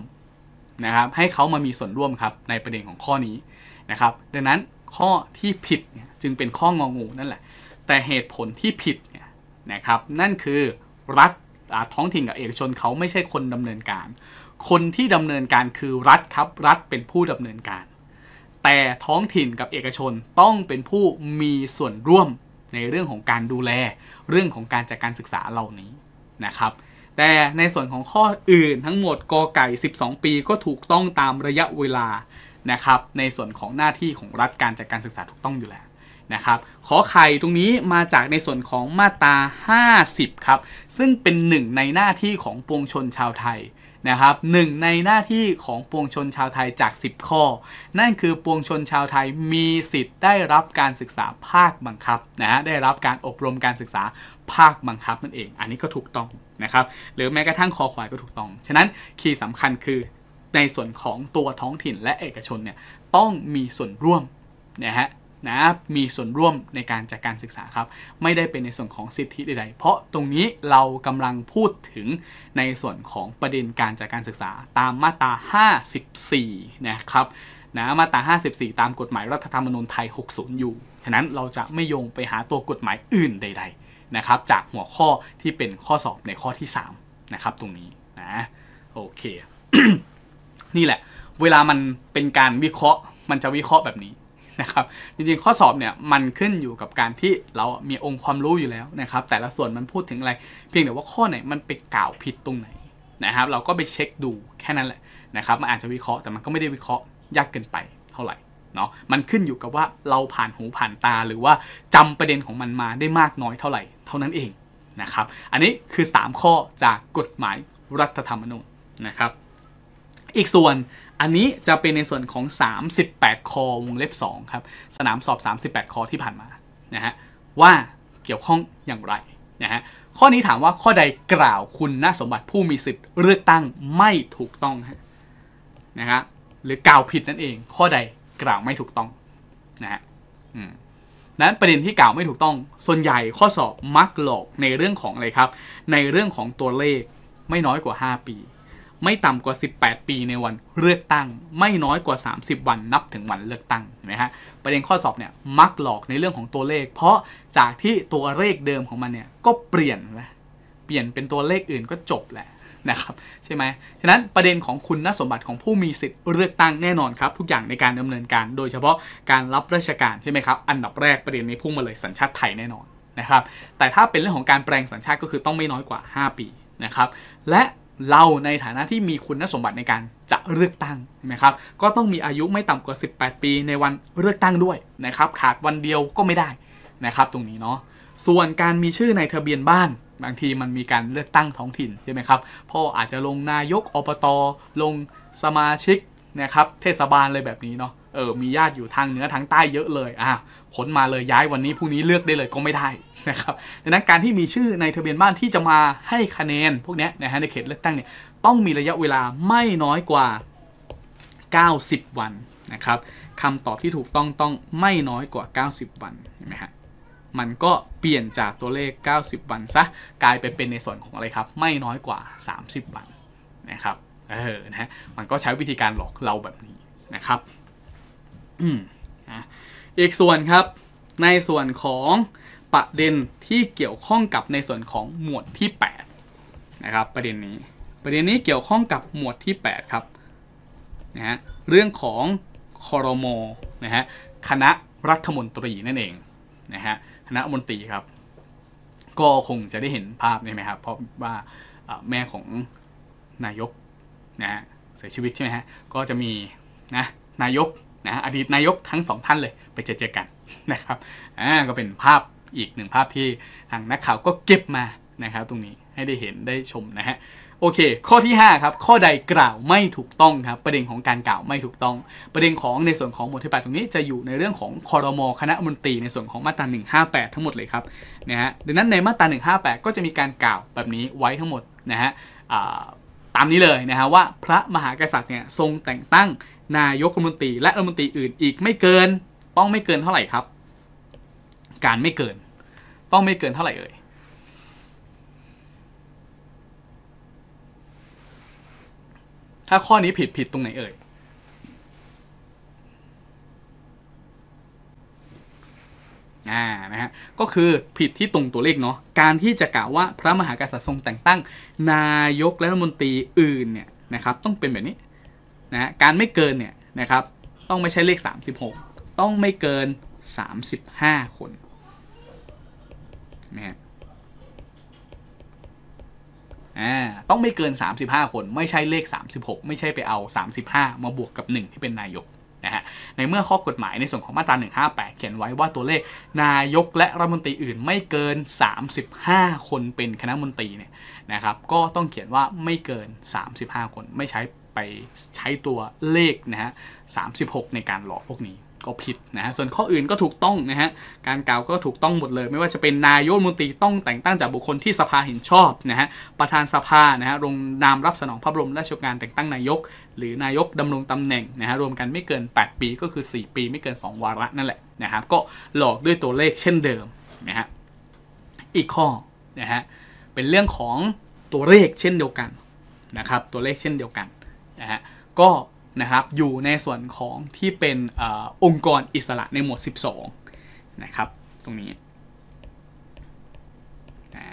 นะครับให้เขามามีส่วนร่วมครับในประเด็นของข้อนี้นะครับดังนั้นข้อที่ผิดจึงเป็นข้ององูนั่นแหละ แต่เหตุผลที่ผิดนะครับนั่นคือรัฐท้องถิ่นกับเอกชนเขาไม่ใช่คนดำเนินการคนที่ ดำเนินการคือรัฐครับ รัฐเป็นผู้ ดำเนินการ แต่ท้องถิ่นกับเอกชนต้องเป็นผู้มีส่วนร่วมในเรื่องของการดูแลเรื่องของการจัดกการศึกษาเหล่านี้นะครับ แต่ในส่วนของข้ออื่นทั้งหมดกอไก่ 12 ปีก็ถูกต้องตามระยะเวลานะครับ ในส่วนของหน้าที่ของรัฐการจัดกการศึกษาถูกต้องอยู่แล้วนะครับขอไข่ตรงนี้มาจากในส่วนของมาตรา50ครับ ซึ่งเป็นหนึ่งในหน้าที่ของปวงชนชาวไทยนะครับหนึ่งในหน้าที่ของปวงชนชาวไทยจาก 10 ข้อนั่นคือปวงชนชาวไทยมีสิทธิ์ได้รับการศึกษาภาคบังคับนะฮะได้รับการอบรมการศึกษาภาคบังคับนั่นเอง อันนี้ก็ถูกต้องนะครับหรือแม้กระทั่งคอขวายก็ถูกต้องฉะนั้นคีย์สำคัญคือ ในส่วนของตัวท้องถิ่นและเอกชนเนี่ยต้องมีส่วนร่วมนะฮะนะมีส่วนร่วมในการจัดการศึกษาครับ ไม่ได้เป็นในส่วนของสิทธิใด ๆ เพราะตรงนี้เรากำลังพูดถึงในส่วนของประเด็นการจัดการศึกษาตามมาตรา 54 นะครับนะมาตรา 54 ตามกฎหมายรัฐธรรมนูญไทย60 อยู่ ฉะนั้นเราจะไม่โยงไปหาตัวกฎหมายอื่นใดๆนะครับ จากหัวข้อที่เป็นข้อสอบในข้อที่3นะครับตรงนี้นะโอเคนี่แหละเวลามันเป็นการวิเคราะห์มันจะวิเคราะห์แบบนี้นะครับจริงๆ ข้อสอบเนี่ย มันขึ้นอยู่กับการที่เรา มีองค์ความรู้อยู่แล้วนะครับ แต่ละส่วนมันพูดถึงอะไร เพียงแต่ว่าข้อไหนมันไปกล่าวผิดตรงไหนนะครับ เราก็ไปเช็คดูแค่นั้นแหละนะครับมันอาจจะวิเคราะห์แต่มันก็ไม่ได้วิเคราะห์ยากเกินไปเท่าไหร่เนาะมันขึ้นอยู่กับว่าเราผ่านหูผ่านตา หรือว่าจำประเด็นของมันมาได้มากน้อยเท่าไหร่ เท่านั้นเองนะครับ อันนี้คือ 3 ข้อจากกฎหมายรัฐธรรมนูญนะครับ อีกส่วนอันนี้จะเป็นในส่วนของ 38คอวงเล็บ2ครับสนามสอบ38คอที่ผ่านมานะฮะว่าเกี่ยวข้องอย่างไรนะฮะข้อนี้ถามว่าข้อใดกล่าวคุณนสมบัติผู้มีสิทธิ์เลือกตั้งไม่ถูกต้องนะฮะหรือกล่าวผิดนั่นเอง ข้อใดกล่าวไม่ถูกต้องนะฮะนั้นประเด็นที่กล่าวไม่ถูกต้อง ส่วนใหญ่ข้อสอบมักหลอกในเรื่องของอะไรครับ ในเรื่องของตัวเลขไม่น้อยกว่า 5 ปีไม่ต่ำกว่า 18 ปี ในวันเลือกตั้ง ไม่น้อยกว่า 30 วัน นับถึงวันเลือกตั้งนะฮะประเด็นข้อสอบเนี่ย มักหลอกในเรื่องของตัวเลข เพราะจากที่ตัวเลขเดิมของมันเนี่ย ก็เปลี่ยนนะเปลี่ยนเป็นตัวเลขอื่นก็จบแหละ นะครับ ใช่ไหมฉะนั้น ประเด็นของคุณนสมบัติของผู้มีสิทธิ์เลือกตั้งแน่นอนครับ ทุกอย่างในการดำเนินการ โดยเฉพาะการรับราชการ ใช่ไหมครับ อันดับแรกประเด็นนี้พุ่งมาเลยสัญชาติไทยแน่นอนนะครับ แต่ถ้าเป็นเรื่องของการแปลงสัญชาติก็คือต้องไม่น้อยกว่า 5 ปี นะครับและเราในฐานะที่มีคุณสมบัติในการจะเลือกตั้งใช่ไหมครับก็ต้องมีอายุไม่ต่ำกว่า 18 ปีในวันเลือกตั้งด้วยนะครับขาดวันเดียวก็ไม่ได้นะครับตรงนี้เนาะส่วนการมีชื่อในทะเบียนบ้าน บางทีมันมีการเลือกตั้งท้องถิ่นใช่ไหมครับพ่ออาจจะลงนายกอบตอลงสมาชิกนะครับเทศบาลเลยแบบนี้เนาะเออมีญาติอยู่ทางเหนือทางใต้เยอะเลยอ่ะผลมาเลยย้ายวันนี้พรุ่งนี้เลือกได้เลยก็ไม่ได้นะครับดังนั้นการที่มีชื่อในทะเบียนบ้านที่จะมาให้คะแนน พวกนี้นะฮะในเขตเลือกตั้งเนี่ยต้องมีระยะเวลาไม่น้อยกว่า 90 วันนะครับคำตอบที่ถูกต้องต้องไม่น้อยกว่า 90 วันเห็นไหมฮะมันก็เปลี่ยนจากตัวเลข 90วันซะ กลายไปเป็นในส่วนของอะไรครับ ไม่น้อยกว่า 30 วัน นะครับเออนะฮะมันก็ใช้วิธีการหลอกเราแบบนี้นะครับ อืมนะอีกส่วนครับในส่วนของประเด็นที่เกี่ยวข้องกับในส่วนของหมวดที่8นะครับประเด็นนี้ประเด็นนี้เกี่ยวข้องกับหมวดที่8ครับนะฮะเรื่องของคอรมนะฮะคณะรัฐมนตรีนั่นเองนะฮะคณะมนตรีครับก็คงจะได้เห็นภาพใช่ไหมครับ เพราะว่าแม่ของนายกนะฮะเสียชีวิตใช่ไหมฮะก็จะมีนะนายกนะอดีตนายกทั้งสองท่านเลยไปเจอเจอกันนะครับอ่าก็เป็นภาพอีกหนึ่งภาพที่ทางนักข่าวก็เก็บมานะครับตรงนี้ให้ได้เห็นได้ชมนะฮะโอเคข้อที่5ครับข้อใดกล่าวไม่ถูกต้องครับประเด็นของการกล่าวไม่ถูกต้อง ประเด็นของในส่วนของหมวดที่8ตรงนี้จะอยู่ในเรื่องของคอรมอคณะมนตรีในส่วนของมาตรา158 ทั้งหมดเลยครับนะฮะดังนั้นในมาตรา158 ก็จะมีการกล่าวแบบนี้ไว้ทั้งหมดนะฮะตามนี้เลยนะฮะว่าพระมหากษัตริย์เนี่ยทรงแต่งตั้งนายกรัฐมนตรีและรัฐมนตรีอื่นอีกไม่เกินต้องไม่เกินเท่าไหร่ครับ การไม่เกิน ต้องไม่เกินเท่าไหร่เอ่ยถ้าข้อนี้ผิดผิดตรงไหนเอ่ยอ่านะฮะก็คือผิดที่ตรงตัวเลขเนาะการที่จะกล่าวว่าพระมหากษัตริย์ทรงแต่งตั้ง นายกและรัฐมนตรีอื่นเนี่ยนะครับ ต้องเป็นแบบนี้นะการไม่เกินเนี่ยนะครับต้องไม่ใช่เลข 36 ต้องไม่เกิน 35 คนนะฮะต้องไม่เกิน 35 คนไม่ใช่เลข 36 ไม่ใช่ไปเอา 35 มาบวกกับ 1 ที่เป็นนายกนะฮะในเมื่อข้อกฎหมายในส่วนของมาตรา158 เขียนไว้ว่าตัวเลขนายกและรัฐมนตรีอื่นไม่เกิน 35 คนเป็นคณะมนตรีเนี่ยนะครับก็ต้องเขียนว่าไม่เกิน 35 คนไม่ใช้ไปใช้ตัวเลขนะฮะสาในการหลอกพวกนี้ก็ผิดนะฮะ ส่วนข้ออื่นก็ถูกต้องนะฮะ การกล่าวก็ถูกต้องหมดเลย ไม่ว่าจะเป็นนายกมนตรีต้องแต่งตั้งจากบุคคลที่สภาเห็นชอบนะฮะ ประธานสภานะฮะลงนามรับสนองพระบรมราชการแต่งตั้งนายก หรือนายกดำรงตำแหน่งนะฮะรวมกันไม่เกิน 8 ปีก็คือ 4 ปี ไม่เกิน 2 วาระ นั่นแหละนะครับก็หลอกด้วยตัวเลขเช่นเดิมนะฮะ อีกข้อนะฮะเป็นเรื่องของตัวเลขเช่นเดียวกันนะครับตัวเลขเช่นเดียวกันนะฮะก็นะครับอยู่ในส่วนของที่เป็นอองค์กรอิสระในหมวด12นะครับตรงนี้นะ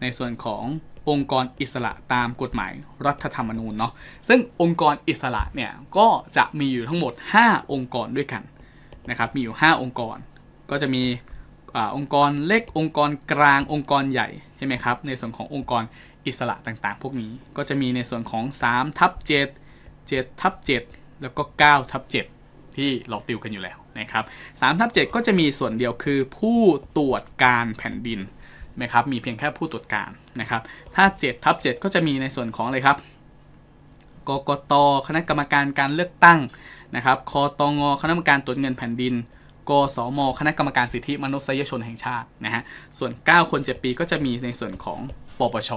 ในส่วนขององค์กรอิสระตามกฎหมาย รัฐธรรมนูญเนาะซึ่งองค์กรอิสระเนี่ยก็จะมีอยู่ทั้งหมด 5 องค์กรด้วยกันนะครับมีอยู่ 5 องค์กร ก็จะมีอองค์กรเล็กองค์กรกลางองค์กรใหญ่ใช่ไหมครับในส่วนขององค์กรอิสระต่างๆ พวกนี้ก็จะมีในส่วนของ3ทับ7 7ทับ7แล้วก็9ทับ7ที่เราติวกันอยู่แล้วนะครับ3ทับ7ก็จะมีส่วนเดียวคือผู้ตรวจการแผ่นดินนะครับมีเพียงแค่ผู้ตรวจการนะครับถ้า7ทับ7ก็จะมีในส่วนของอะไรครับ กกตคณะกรรมการการเลือกตั้งนะครับคอตองอคณะกรรมการตรวจเงินแผ่นดินกสมคณะกรรมการสิทธิมนุษยชนแห่งชาตินะฮะส่วน 9 คน7ปีก็จะมีในส่วนของปปช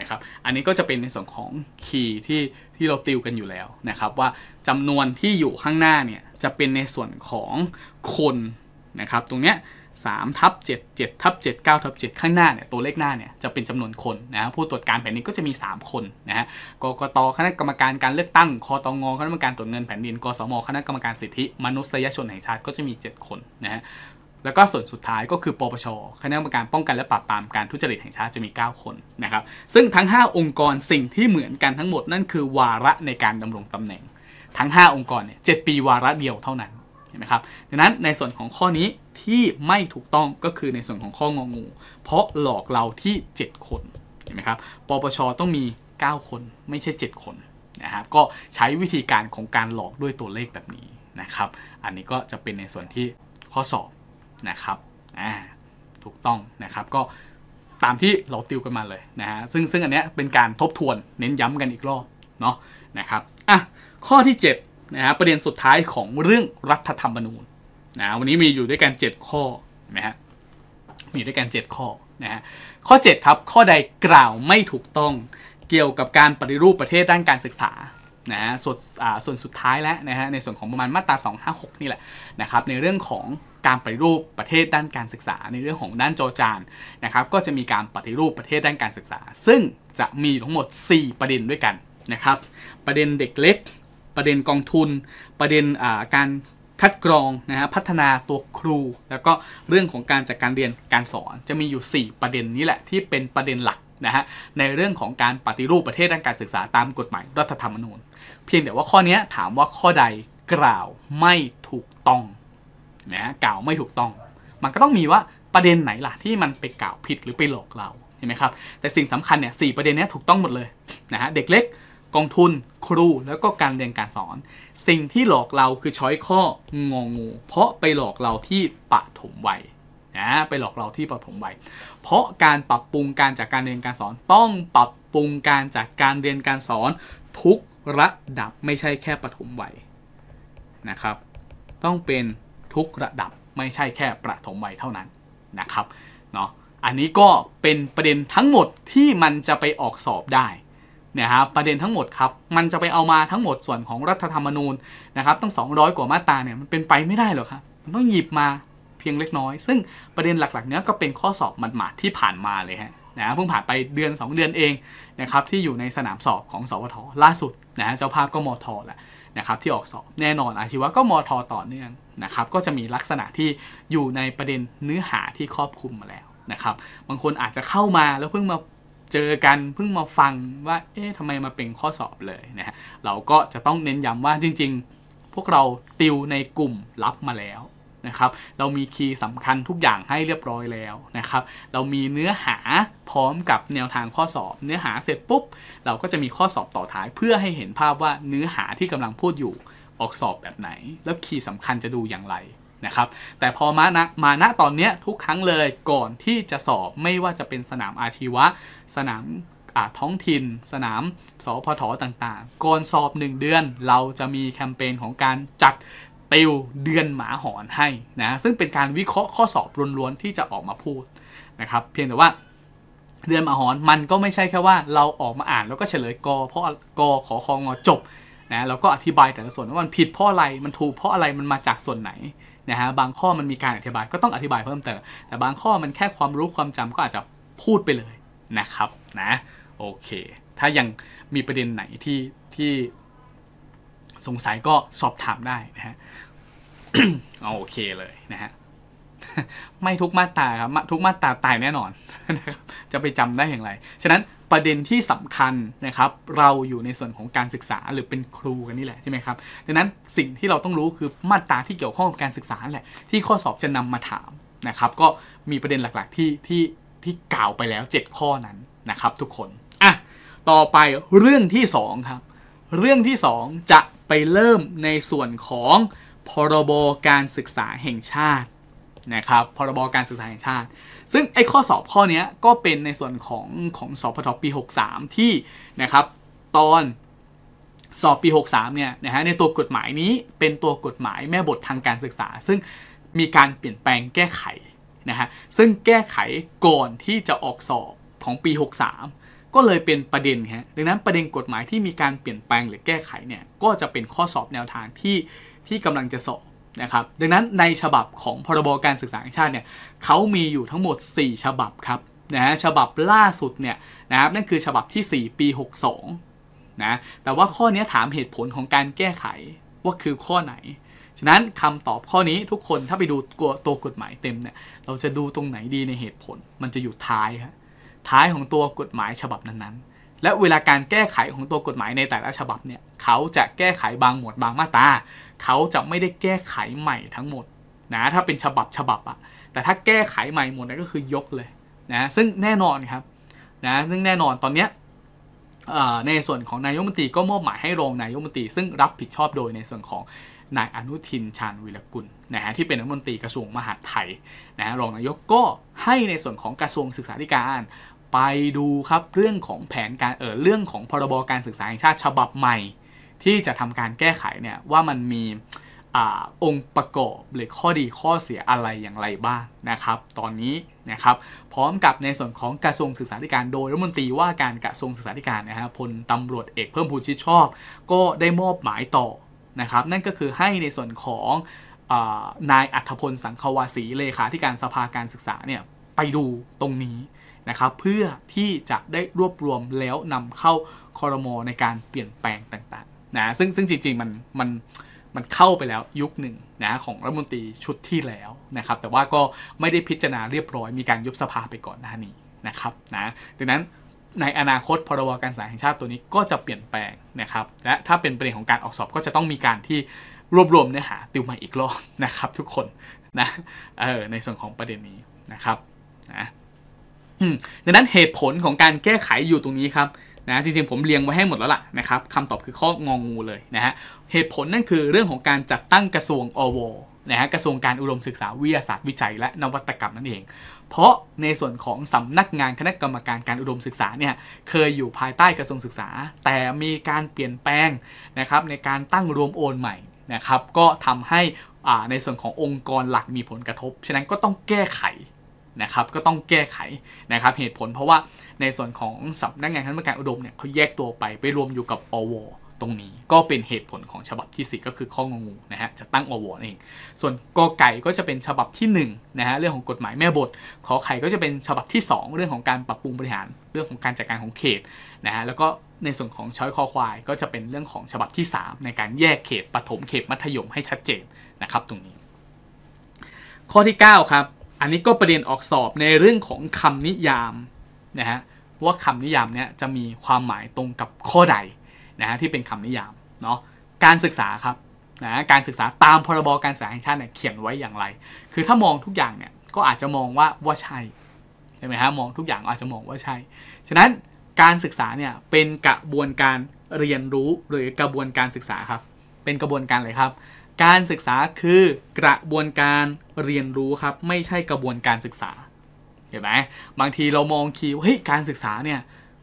นะครับอันนี้ก็จะเป็นในส่วนของคีย์ที่ที่เราติวกันอยู่แล้วนะครับว่าจำนวนที่อยู่ข้างหน้าเนี่ยจะเป็นในส่วนของคนนะครับตรงเนี้ยสามทับเจ็ดเจ็ดทับเจ็ดเก้าทับเจ็ดข้างหน้าเนี่ยตัวเลขหน้าเนี่ยจะเป็นจำนวนคนนะผู้ตรวจการแผ่นดินก็จะมี 3 คนนะฮะกกตคณะกรรมการการเลือกตั้งคอตองงคณะกรรมการตรวจเงินแผ่นดินกสม คณะกรรมการสิทธิมนุษยชนแห่งชาติก็จะมี 7 คนนะฮะแล้วก็ส่วนสุดท้ายก็คือปปช คณะกรรมการป้องกันและปราบปรามการทุจริตแห่งชาติจะมี 9 คนนะครับ ซึ่งทั้ง 5 องค์กรสิ่งที่เหมือนกันทั้งหมดนั่นคือวาระในการดำรงตำแหน่ง ทั้ง 5 องค์กรเนี่ยเปีวาระเดียวเท่านั้น เห็นไหมครับดังนั้นในส่วนของข้อนี้ที่ไม่ถูกต้องก็คือในส่วนของข้องงู เพราะหลอกเราที่ 7 คน เห็นไหมครับปปชต้องมี 9 คน ไม่ใช่ 7 คนนะครับก็ใช้วิธีการของการหลอกด้วยตัวเลขแบบนี้นะครับ อันนี้ก็จะเป็นในส่วนที่ข้อสอบนะครับ อ่า ถูกต้องนะครับ ก็ตามที่เราติวกันมาเลยนะฮะ ซึ่งซึ่งอันเนี้ยเป็นการทบทวนเน้นย้ำกันอีกรอบ เนาะ นะครับ อ่ะ ข้อที่7นะฮะ ประเด็นสุดท้ายของเรื่องรัฐธรรมนูญนะ วันนี้มีอยู่ด้วยกัน 7 ข้อนะฮะ มีด้วยกัน 7 ข้อนะฮะ ข้อ7ครับ ข้อใดกล่าวไม่ถูกต้องเกี่ยวกับการปฏิรูปประเทศด้านการศึกษานะฮะส่วนส่วนสุดท้ายแล้วนะฮะ ในส่วนของประมาณมาตรา256นี่แหละนะครับ ในเรื่องของการปฏิรูปประเทศด้านการศึกษา ในเรื่องของด้านจอจานนะครับ ก็จะมีการปฏิรูปประเทศด้านการศึกษา ซึ่งจะมีทั้งหมด 4 ประเด็นด้วยกันนะครับ ประเด็นเด็กเล็กประเด็นกองทุน ประเด็นการคัดกรองนะฮะพัฒนาตัวครู แล้วก็เรื่องของการจัดกการเรียนการสอนจะมีอยู่ 4 ประเด็นนี้แหละที่เป็นประเด็นหลักนะฮะในเรื่องของการปฏิรูปประเทศด้านการศึกษาตามกฎหมายรัฐธรรมนูญ เพียงแต่ว่าข้อนี้ถามว่าข้อใดกล่าวไม่ถูกต้องนะก่าวไม่ถูกต้อง มันก็ต้องมีว่าประเด็นไหนล่ะที่มันไปกล่าวผิดหรือไปหลอกเราเห็นไหมครับแต่สิ่งสำคัญเนี่ยสประเด็นนี้ถูกต้องหมดเลยนะฮะเด็กเล็ก กองทุน ครูแล้วก็การเรียนการสอน สิ่งที่หลอกเราคือช้อยข้ององู เพราะไปหลอกเราที่ปะถมไวนะไปหลอกเราที่ปะถมไวเพราะการปรับปรุงการจากการเรียนการสอนต้องปรับปรุงการจากการเรียนการสอน ทุกระดับไม่ใช่แค่ปฐมวัยนะครับ ต้องเป็นทุกระดับไม่ใช่แค่ประถมวัยเท่านั้นนะครับเนาะอันนี้ก็เป็นประเด็นทั้งหมดที่มันจะไปออกสอบได้นะฮะประเด็นทั้งหมดครับมันจะไปเอามาทั้งหมดส่วนของรัฐธรรมนูญนะครับตั้ง200 กว่ามาตราเนี่ยมันเป็นไปไม่ได้หรอกครับมันต้องหยิบมาเพียงเล็กน้อย ซึ่งประเด็นหลักๆเนี้ยก็เป็นข้อสอบหมาดๆที่ผ่านมาเลยฮะนะเพิ่งผ่านไปเดือน 2 เดือนเองนะครับที่อยู่ในสนามสอบของสวทล่าสุดนะฮะเจ้าภาพก็มอทอแหละนะครับที่ออกสอบแน่นอนอาชีวะก็มอทอต่อเนื่องนะครับก็จะมีลักษณะที่อยู่ในประเด็นเนื้อหาที่ครอบคลุมมาแล้วนะครับบางคนอาจจะเข้ามาแล้วเพิ่งมาเจอกัน เพิ่งมาฟังว่าเอ๊ะทำไมมาเป็นข้อสอบเลยนะฮะเราก็จะต้องเน้นย้ำว่าจริงๆ พวกเราติวในกลุ่มรับมาแล้วนะครับ เรามีคีย์สำคัญทุกอย่างให้เรียบร้อยแล้วนะครับ เรามีเนื้อหาพร้อมกับแนวทางข้อสอบ เนื้อหาเสร็จปุ๊บเราก็จะมีข้อสอบต่อท้าย เพื่อให้เห็นภาพว่าเนื้อหาที่กำลังพูดอยู่ออกสอบแบบไหน แล้วคีย์สำคัญจะดูอย่างไรนะครับแต่พอมานะมาณตอนนี้ทุกครั้งเลยก่อนที่จะสอบไม่ว่าจะเป็นสนามอาชีวะ สนามท้องถิ่น สนามสพทต่างๆ ก่อนสอบ1เดือน เราจะมีแคมเปญของการจัดติวเดือนหมาหอนให้นะซึ่งเป็นการวิเคราะห์ข้อสอบล้วนๆที่จะออกมาพูดนะครับเพียงแต่ว่าเดือนหมาหอน มันก็ไม่ใช่แค่ว่าเราออกมาอ่านแล้วก็เฉลยกอเพราะกอขอคองอจบนะแล้วก็อธิบายแต่ละส่วนว่ามันผิดเพราะอะไรมันถูกเพราะอะไรมันมาจากส่วนไหนนะฮะบางข้อมันมีการอธิบายก็ต้องอธิบายเพิ่มเติมแต่บางข้อมันแค่ความรู้ความจำก็อาจจะพูดไปเลยนะครับนะโอเค ถ้ายังมีประเด็นไหนที่ที่สงสัยก็สอบถามได้นะฮะ เอาโอเคเลยนะฮะ ไม่ทุกมาตาครับทุกมาตาตายแน่นอนนะครับจะไปจำได้อย่างไรฉะนั้นประเด็นที่สำคัญนะครับ เราอยู่ในส่วนของการศึกษาหรือเป็นครูกันนี่แหละใช่ไหมครับดังนั้นสิ่งที่เราต้องรู้คือ มาตราที่เกี่ยวข้องกับการศึกษาแหละ ที่ข้อสอบจะนำมาถามนะครับ ก็มีประเด็นหลัก ๆ ที่ที่ที่กล่าวไปแล้ว7ข้อนั้นนะครับทุกคน อ่ะต่อไปเรื่องที่ 2 ครับเรื่องที่ 2 จะไปเริ่มในส่วนของพรบการศึกษาแห่งชาตินะครับพรบการศึกษาแห่งชาติซึ่งไอ้ข้อสอบข้อนี้ก็เป็นในส่วนของของสอบพทปี 63 ที่นะครับตอนสอบปี 63เนี่ยนะฮะในตัวกฎหมายนี้เป็นตัวกฎหมายแม่บททางการศึกษา ซึ่งมีการเปลี่ยนแปลงแก้ไขนะฮะซึ่งแก้ไขก่อนที่จะออกสอบของปี 63ก็เลยเป็นประเด็นฮะดังนั้นประเด็นกฎหมายที่มีการเปลี่ยนแปลงหรือแก้ไขเนี่ยก็จะเป็นข้อสอบแนวทางที่ที่กำลังจะสอบนะครับ ดังนั้นในฉบับของพรบการศึกษาแห่งชาติเนี่ยเขามีอยู่ทั้งหมด 4 ฉบับครับนะฉบับล่าสุดเนี่ยนะครับนั่นคือฉบับที่ 4 ปี 62 นะแต่ว่าข้อนี้ถามเหตุผลของการแก้ไขว่าคือข้อไหน ฉะนั้นคำตอบข้อนี้ทุกคนถ้าไปดูตัวกฎหมายเต็มเนี่ยเราจะดูตรงไหนดีในเหตุผลมันจะอยู่ท้ายครับท้ายของตัวกฎหมายฉบับนั้นๆ และเวลาการแก้ไขของตัวกฎหมายในแต่ละฉบับเนี่ย เขาจะแก้ไขบางหมวดบางมาตราเขาจะไม่ได้แก้ไขใหม่ทั้งหมดนะ ถ้าเป็นฉบับฉบับอะแต่ถ้าแก้ไขใหม่หมดนั่นก็คือยกเลยนะ ซึ่งแน่นอนครับนะ ซึ่งแน่นอนตอนเนี้ยในส่วนของนายกมนตรีก็มอบหมายให้รองนายกมนตรีซึ่งรับผิดชอบโดยในส่วนของนายอนุทินชาญวิรกุลนะฮะที่เป็นรัฐมนตรีกระทรวงมหาดไทยนะะรองนายกก็ให้ในส่วนของกระทรวงศึกษาธิการไปดูครับเรื่องของแผนการเออเรื่องของพรบการศึกษาแห่งชาติฉบับใหม่ ที่จะทำการแก้ไขเนี่ยว่ามันมีอองค์ประกอบหรือข้อดีข้อเสียอะไรอย่างไรบ้างนะครับ ตอนนี้นะครับพร้อมกับในส่วนของกระทรวงศึกษาธิการโดยรัฐมนตรีว่าการกระทรวงศึกษาธิการนะฮะพลตำรวจเอกเพิ่มพูนชิดชอบ ก็ได้มอบหมายต่อนะครับ นั่นก็คือให้ในส่วนของนายอัธพลสังควาสีเลขาธิการสภาการศึกษาเนี่ยไปดูตรงนี้นะครับเพื่อที่จะได้รวบรวมแล้วนำเข้าคอรมอในการเปลี่ยนแปลงต่างๆนะซึ่งซึ่งจริงๆมันมันมันเข้าไปแล้วยุคหนึ่งนะของรัฐมนตรีชุดที่แล้วนะครับ แต่ว่าก็ไม่ได้พิจารณาเรียบร้อยมีการยุบสภาไปก่อนหน้านี้นะครับนะดังนั้นในอนาคตพรบการสาราแห่งชาติตัวนี้ก็จะเปลี่ยนแปลงนะครับและถ้าเป็นประเด็นของการออกสอบก็จะต้องมีการที่รวบรวมเนื้อหาติวใหม่อีกรอบนะครับ ทุกคนนะเออในส่วนของประเด็นนี้นะครับนะดังนั้นเหตุผลของการแก้ไขอยู่ตรงนี้ครับนะจริงๆผมเรียงไว้ให้หมดแล้วล่ะนะครับคำตอบคือข้ององงูเลยนะฮะเหตุผลนั่นคือเรื่องของการจัดตั้งกระทรวงอวนะฮะกระทรวงการอุดมศึกษาวิทยาศาสตร์วิจัยและนวัตกรรมนั่นเอง เพราะในส่วนของสำนักงานคณะกรรมการการอุดมศึกษาเนี่ยเคยอยู่ภายใต้กระทรวงศึกษา แต่มีการเปลี่ยนแปลงนะครับในการตั้งรวมโอนใหม่นะครับก็ทำให้ในส่วนขององค์กรหลักมีผลกระทบฉะนั้นก็ต้องแก้ไขนะครับก็ต้องแก้ไขนะครับเหตุผลเพราะว่าในส่วนของสำนักงานคณะกรรมการอุดมเนี่ยเขาแยกตัวไปไปรวมอยู่กับอวรงนี้ก็เป็นเหตุผลของฉบับที่ 4 ก็คือข้องงูนะฮะจะตั้งอวอเองส่วนกอไก่ก็จะเป็นฉบับที่1นะฮะเรื่องของกฎหมายแม่บท ขอไข่ก็จะเป็นฉบับที่ 2 เรื่องของการปรับปรุงบริหารเรื่องของการจัดการของเขตนะฮะแล้วก็ในส่วนของช้อยคอควายก็จะเป็นเรื่องของฉบับที่ 3 ในการแยกเขตปฐมเขตมัธยมให้ชัดเจนนะครับตรงนี้ ข้อที่ 9 ครับอันนี้ก็ประเด็นออกสอบในเรื่องของคำนิยามนะฮะว่าคำนิยามเนี้ยจะมีความหมายตรงกับข้อใดนะฮะที่เป็นคำนิยามเนาะการศึกษาครับนะการศึกษาตามพรบการศึกษาแห่งชาติเนี่ยเขียนไว้อย่างไร คือถ้ามองทุกอย่างเนี่ยก็อาจจะมองว่าว่าใช่ใช่ไหมฮะมองทุกอย่างอาจจะมองว่าใช่ฉะนั้นการศึกษาเนี่ยเป็นกระบวนการเรียนรู้หรือกระบวนการศึกษาครับเป็นกระบวนการเลยครับการศึกษาคือกระบวนการเรียนรู้ครับไม่ใช่กระบวนการศึกษาเห็นไหมบางทีเรามองคีย์เฮ้ยการศึกษาเนี่ย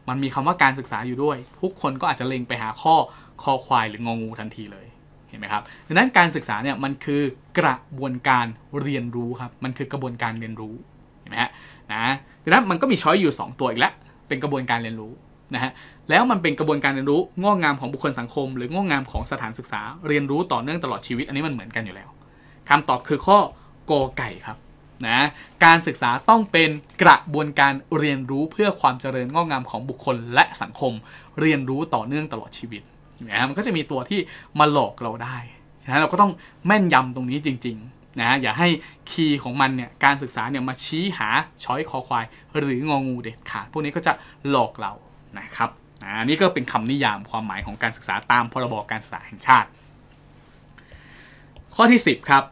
มันมีคำว่าการศึกษาอยู่ด้วย ทุกคนก็อาจจะเล็งไปหาข้อคอควายหรืององูทันทีเลยเห็นไหมครับดังนั้นการศึกษาเนี่ยมันคือกระบวนการเรียนรู้ครับมันคือกระบวนการเรียนรู้เห็นไหมฮะนะดังนั้นมันก็มีช้อยอยู่ 2 ตัวอีกแล้วเป็นกระบวนการเรียนรู้นะฮะแล้วมันเป็นกระบวนการเรียนรู้งอกงามของบุคคลสังคมหรืองอกงามของสถานศึกษา เรียนรู้ต่อเนื่องตลอดชีวิตอันนี้มันเหมือนกันอยู่แล้วคำตอบคือข้อกอไก่ครับนะการศึกษาต้องเป็นกระบวนการเรียนรู้เพื่อความเจริญงอกงามของบุคคลและสังคมเรียนรู้ต่อเนื่องตลอดชีวิตนะมันก็จะมีตัวที่มาหลอกเราได้ฉะนั้นเราก็ต้องแม่นยำตรงนี้จริงๆนะอย่าให้คีย์ของมันเนี่ยการศึกษาเนี่ยมาชี้หาช้อยคอควายหรืององูเด็ดขาดพวกนี้ก็จะหลอกเรานะครับอันนี้ก็เป็นคำนิยามความหมายของการศึกษาตามพรบการศึกษาแห่งชาติ ข้อที่ 10ครับ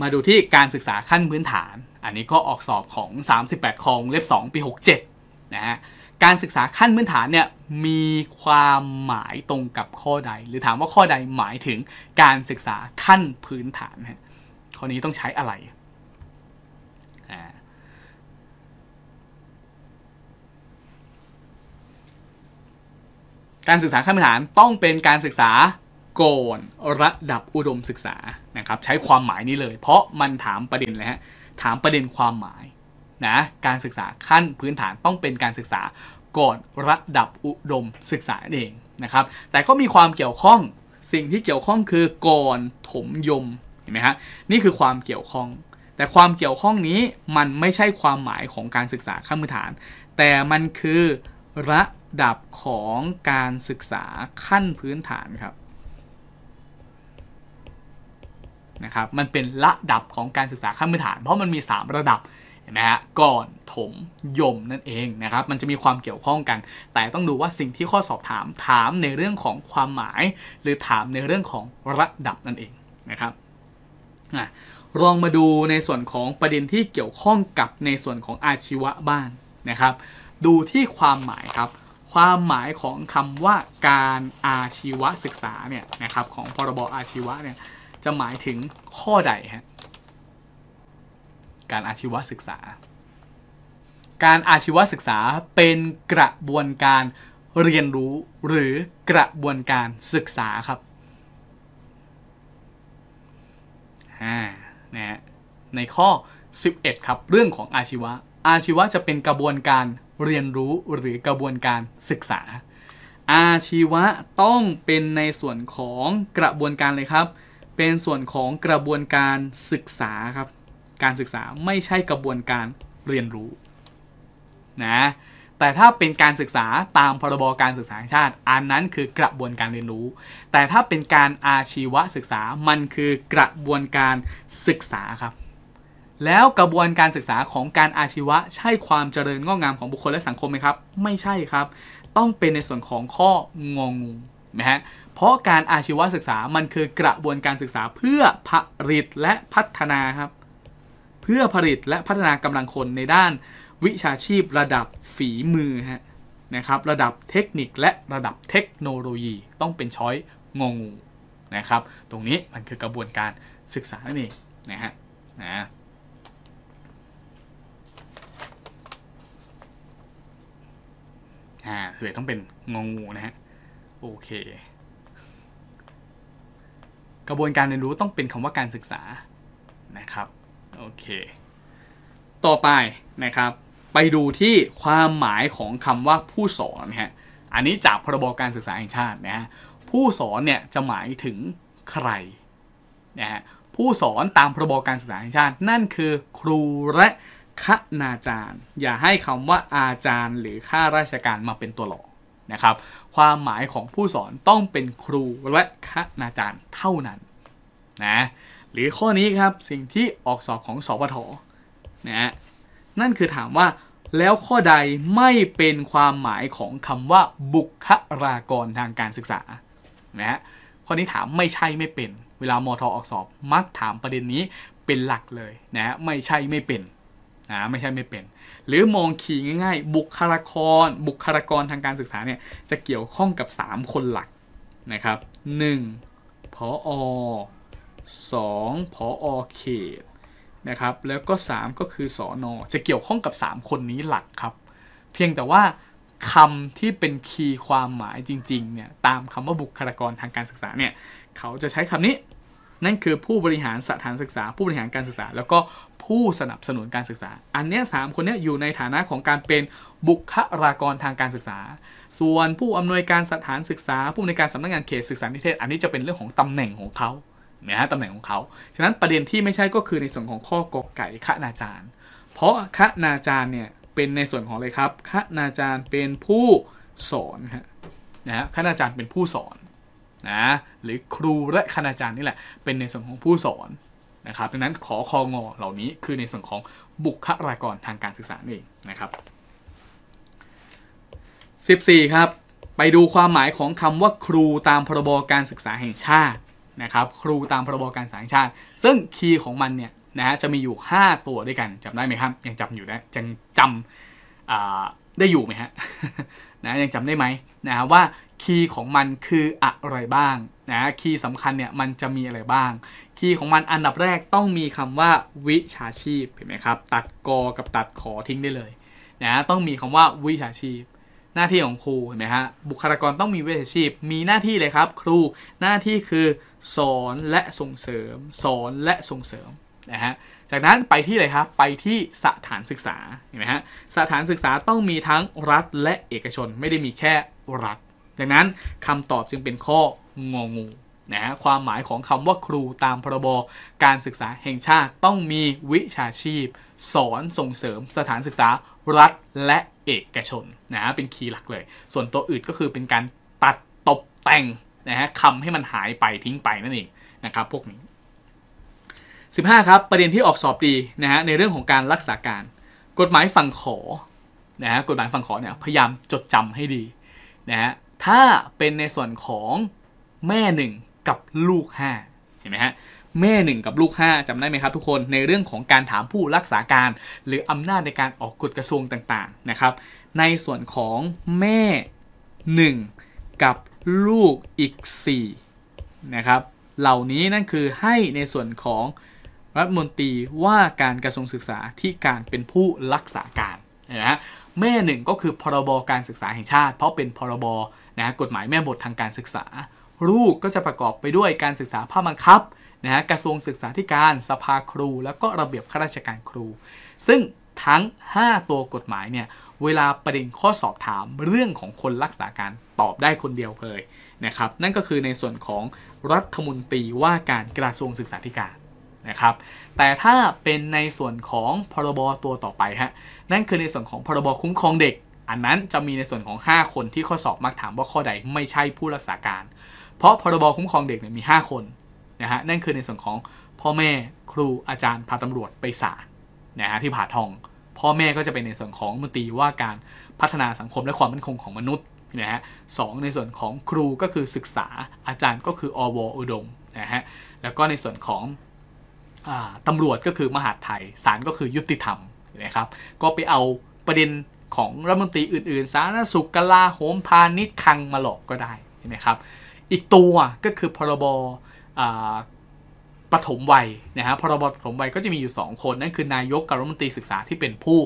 มาดูที่การศึกษาขั้นพื้นฐาน อันนี้ก็ออกสอบของ 38คองเล็บ2ปี67นะฮะการศึกษาขั้นพื้นฐานเนี่ยมีความหมายตรงกับข้อใด หรือถามว่าข้อใดหมายถึงการศึกษาขั้นพื้นฐานฮะข้อนี้ต้องใช้อะไรการศึกษาขั้นพื้นฐานต้องเป็นการศึกษาก่อนระดับอุดมศึกษานะครับใช้ความหมายนี้เลยเพราะมัน ถามประเด็นเลยฮะถามประเด็นความหมายนะการศึกษาขั้นพื้นฐานต้องเป็นการศึกษาก่อนระดับอุดมศึกษาเองนะครับ แต่ก็มีความเกี่ยวข้องสิ่งที่เกี่ยวข้องคือก่อนถมยมเห็นไหมฮะนี่คือความเกี่ยวข้อง แต่ความเกี่ยวข้องนี้มันไม่ใช่ความหมายของการศึกษาขั้นพื้นฐาน แต่มันคือระดับของการศึกษาขั้นพื้นฐานครับนะครับ มันเป็นระดับของการศึกษาขั้นพื้นฐาน เพราะมันมี 3 ระดับเห็นไหมฮะก่อนถมยมนั่นเองนะครับ มันจะมีความเกี่ยวข้องกัน แต่ต้องดูว่าสิ่งที่ข้อสอบถามถามในเรื่องของความหมาย หรือถามในเรื่องของระดับนั่นเองนะครับนะลองมาดูในส่วนของประเด็นที่เกี่ยวข้องกับในส่วนของอาชีวะบ้างนะครับ ดูที่ความหมายครับความหมายของคำว่าการอาชีวศึกษาเนี่ยนะครับของพรบอาชีวะเนี่ยจะหมายถึงข้อใดฮะการอาชีวศึกษา การอาชีวศึกษาเป็นกระบวนการเรียนรู้หรือกระบวนการศึกษาครับนในข้อ 11ครับเรื่องของอาชีวะ อาชีวะจะเป็นกระบวนการเรียนรู้หรือกระบวนการศึกษา อาชีวะต้องเป็นในส่วนของกระบวนการเลยครับ เป็นส่วนของกระบวนการศึกษาครับ การศึกษาไม่ใช่กระบวนการเรียนรู้นะแต่ถ้าเป็นการศึกษาตามพรบการศึกษาชาติ อันนั้นคือกระบวนการเรียนรู้ แต่ถ้าเป็นการอาชีวศึกษามันคือกระบวนการศึกษาครับแล้วกระบวนการศึกษาของการอาชีวะใช่ความเจริญงอกงามของบุคคลและสังคมไหมครับ ไม่ใช่ครับ ต้องเป็นในส่วนของข้องงงูนะฮะเพราะการอาชีวศึกษามันคือกระบวนการศึกษาเพื่อผลิตและพัฒนาครับ เพื่อผลิตและพัฒนากำลังคนในด้านวิชาชีพระดับฝีมือฮะนะครับ ระดับเทคนิคและระดับเทคโนโลยีต้องเป็นช้อยงงูนะครับ ตรงนี้มันคือกระบวนการศึกษานั่นเองนะฮะนะอ่าสิบอต้องเป็นงองูนะฮะ โอเค กระบวนการเรียนรู้ต้องเป็นคำว่าการศึกษา นะครับ โอเค ต่อไปนะครับ ไปดูที่ความหมายของคำว่าผู้สอนนะฮะ อันนี้จากพรบการศึกษา แห่งชาตินะฮะ ผู้สอนเนี่ยจะหมายถึงใคร นะฮะ ผู้สอนตามพรบการศึกษาแห่งชาติ นั่นคือครู และคณาจารย์อย่าให้คำว่าอาจารย์หรือข้าราชการมาเป็นตัวหลอกนะครับความหมายของผู้สอนต้องเป็นครูและคณาจารย์เท่านั้นนะหรือข้อนี้ครับสิ่งที่ออกสอบของสพทนะนั่นคือถามว่าแล้วข้อใดไม่เป็นความหมายของคำว่า บุคลากรทางการศึกษานะฮะข้อนี้ถามไม่ใช่ไม่เป็น เวลามทอออกสอบ มักถามประเด็นนี้เป็นหลักเลยนะฮะไม่ใช่ไม่เป็นนะไม่ใช่ไม่เป็น หรือมองขีง่าย ๆ บุคลากรบุคลากรทางการศึกษา เนี่ย จะเกี่ยวข้องกับ 3 คนหลักนะครับ 1. พออ 2. พออเขตนะครับ แล้วก็ 3 ก็คือสอนอจะเกี่ยวข้องกับ 3 คนนี้หลักครับเพียงแต่ว่าคำที่เป็นคีย์ความหมายจริงๆเนี่ยตามคำว่าบุคลากรทางการศึกษาเนี่ยเขาจะใช้คำนี้นั่นคือผู้บริหารสถานศึกษา ผู้บริหารการศึกษาแล้วก็ผู้สนับสนุนการศึกษา อันนี้สามคนนี้อยู่ในฐานะของการเป็นบุคลากรทางการศึกษา ส่วนผู้อำนวยการสถานศึกษา ผู้อำนวยการสำนักงานเขตศึกษานิเทศ อันนี้จะเป็นเรื่องของตำแหน่งของเขานะฮะตำแหน่งของเขาฉะนั้นประเด็นที่ไม่ใช่ก็คือในส่วนของข้อกอไก่คณาจารย์ เพราะคณาจารย์เนี่ยเป็นในส่วนของอะไรครับ คณาจารย์เป็นผู้สอนนะฮะ คณาจารย์เป็นผู้สอน นะ หรือครูและคณาจารย์นี่แหละ เป็นในส่วนของผู้สอนะครับดังนั้นขอคองอเหล่านี้คือในส่วนของบุคลากรทางการศึกษาเองนะครับ 14 ครับ ไปดูความหมายของคำว่าครูตามพรบการศึกษาแห่งชาตินะครับครูตามพรบการศึกษาแห่งชาติ ซึ่งคีย์ของมันเนี่ยนะฮะจะมีอยู่ 5 ตัวด้วยกันจำได้ไหมครับ ยังจำอยู่ได้จังจำได้อยู่ไหมฮะนะยังจำได้ไหมนะว่าคีย์ของมันคืออะไรบ้างนะคีย์สำคัญเนี่ยมันจะมีอะไรบ้าง คีย์ของมันอันดับแรกต้องมีคำว่าวิชาชีพเห็นไหมครับตัดกอกับตัดขอทิ้งได้เลยนะต้องมีคำว่าวิชาชีพ หน้าที่ของครูเห็นไหมฮะบุคลากรต้องมีวิชาชีพมีหน้าที่เลยครับ ครูหน้าที่คือ สอนและส่งเสริม สอนและส่งเสริมนะฮะจากนั้นไปที่เลยครับไปที่สถานศึกษาเห็นไหมฮะสถานศึกษาต้องมีทั้งรัฐและเอกชนไม่ได้มีแค่รัฐดังนั้นคำตอบจึงเป็นข้ององูนะความหมายของคำว่าครูตามพรบการศึกษาแห่งชาติต้องมีวิชาชีพ สอนส่งเสริมสถานศึกษารัฐและเอกชนนะเป็นคีย์หลักเลย ส่วนตัวอื่นก็คือเป็นการตัดตบแต่งนะฮะคำให้มันหายไปทิ้งไปนั่นเองนะครับพวกนี้ 15 ครับประเด็นที่ออกสอบดีนะฮะในเรื่องของการรักษาการ กฎหมายฝั่งขอนะฮะกฎหมายฝั่งขอเนี่ยพยายามจดจำให้ดีนะฮะถ้าเป็นในส่วนของแม่ 1 กับลูก5เห็นไหมฮะแม่ 1 กับลูก 5 จำได้ไหมครับ ทุกคนในเรื่องของการถามผู้รักษาการหรืออำนาจในการออกกฎกระทรวงต่างๆนะครับในส่วนของแม่ 1 กับลูก อีก4นะครับเหล่านี้นั่นคือให้ในส่วนของ รัฐมนตรีว่าการกระทรวงศึกษาที่การเป็นผู้รักษาการนะฮะแม่หนึ่งก็คือพรบการศึกษาแห่งชาติ เพราะเป็นพรบนะกฎหมายแม่บททางการศึกษาลูกก็จะประกอบไปด้วยการศึกษาภาคบังคับนะกระทรวงศึกษาธิการ สภาครู แล้วก็ระเบียบข้าราชการครู ซึ่งทั้ง 5 ตัวกฎหมายเนี่ย เวลาประเด็นข้อสอบถามเรื่องของคนรักษาการตอบได้คนเดียวเลยนะครับ นั่นก็คือในส่วนของรัฐมนตรีว่าการกระทรวงศึกษาธิการนะครับ แต่ถ้าเป็นในส่วนของพรบตัวต่อไปฮะ นั่นคือในส่วนของพรบคุ้มครองเด็กอันนั้น จะมีในส่วนของ 5 คนที่ข้อสอบ มักถามว่าข้อใดไม่ใช่ผู้รักษาการ เพราะ พรบคุ้มครองเด็กเนี่ยมี 5 คนนะฮะนั่นคือในส่วนของพ่อแม่ครูอาจารย์พาตำรวจไปศาลนะฮะที่ผ่าทอง พ่อแม่ก็จะเป็นในส่วนของมติว่าการพัฒนาสังคมและความมั่นคงของมนุษย์นะฮะสในส่วนของครูก็คือศึกษาอาจารย์ก็คืออวอุดมนะฮะแล้วก็ในส่วนของตำรวจก็คือมหาดไทยศาลก็คือยุติธรรมนะครับก็ไปเอาประเด็นของรัฐมนตรีอื่นๆ สาธารณสุขกลาโหมพาณิชย์คังมาหลอกก็ได้ เห็นไหมครับ อีกตัวก็คือพรบปฐมวัยนะฮะพรบปฐมวัยก็จะมีอยู่ 2 คน นั่นคือนายกกับรัฐมนตรีศึกษาที่เป็นผู้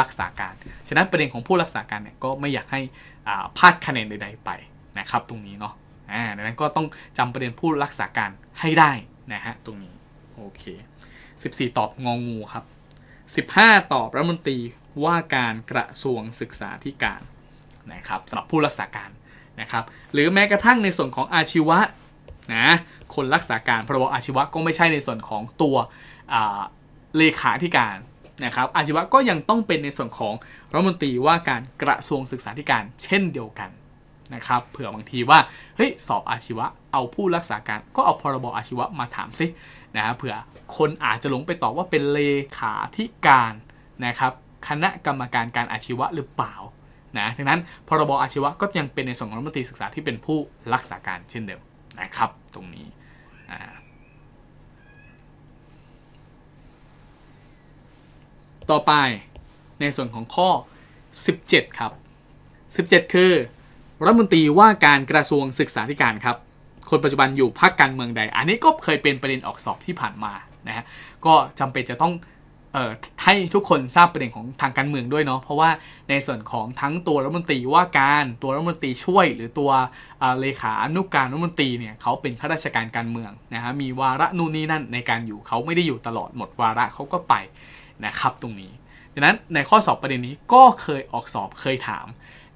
รักษาการ ฉะนั้นประเด็นของผู้รักษาการเนี่ยก็ไม่อยากให้พลาดคะแนนใดๆ ไปนะครับตรงนี้เนาะดังนั้นก็ต้องจำประเด็นผู้รักษาการให้ได้นะฮะตรงนี้ โอเค14 ตอบงองูครับ15 ตอบรัฐมนตรีว่าการกระทรวงศึกษาธิการนะครับสำหรับผู้รักษาการนะครับ หรือแม้กระทั่งในส่วนของอาชีวะนะคนรักษาการพระบอาชีวะก็ไม่ใช่ในส่วนของตัวเลขาธิการนะครับ อาชีวะก็ยังต้องเป็นในส่วนของรัฐมนตรีว่าการกระทรวงศึกษาธิการเช่นเดียวกันนะครับ เผื่อบางทีว่าเฮ้ยสอบอาชีวะเอาผู้รักษาการ ก็เอาพรบอาชีวะมาถามสินะเผื่อคนอาจจะหลงไปตอบว่าเป็นเลขาธิการนะครับคณะกรรมการการอาชีวะหรือเปล่านะดังนั้นพรบอาชีวะก็ยังเป็นในส่วนของรัฐมนตรีศึกษาที่เป็นผู้รักษาการเช่นเดิมนะครับตรงนี้ต่อไปในส่วนของข้อ 17 ครับ17 คือรัฐมนตรีว่าการกระทรวงศึกษาธิการครับคนปัจจุบันอยู่พักการเมืองใด อันนี้ก็เคยเป็นประเด็นออกสอบที่ผ่านมานะฮะก็จำเป็นจะต้องให้ทุกคนทราบประเด็นของทางการเมืองด้วยเนาะ เพราะว่าในส่วนของทั้งตัวรัฐมนตรีว่าการตัวรัฐมนตรีช่วย หรือตัวเลขาอนุกการรัฐมนตรีเนี่ยเขาเป็นข้าราชการการเมืองนะฮะมีวาระนู่นนี่นั่นในการอยู่เขาไม่ได้อยู่ตลอดหมดวาระเขาก็ไปนะครับตรงนี้ดังนั้นในข้อสอบประเด็นนี้ก็เคยออกสอบเคยถาม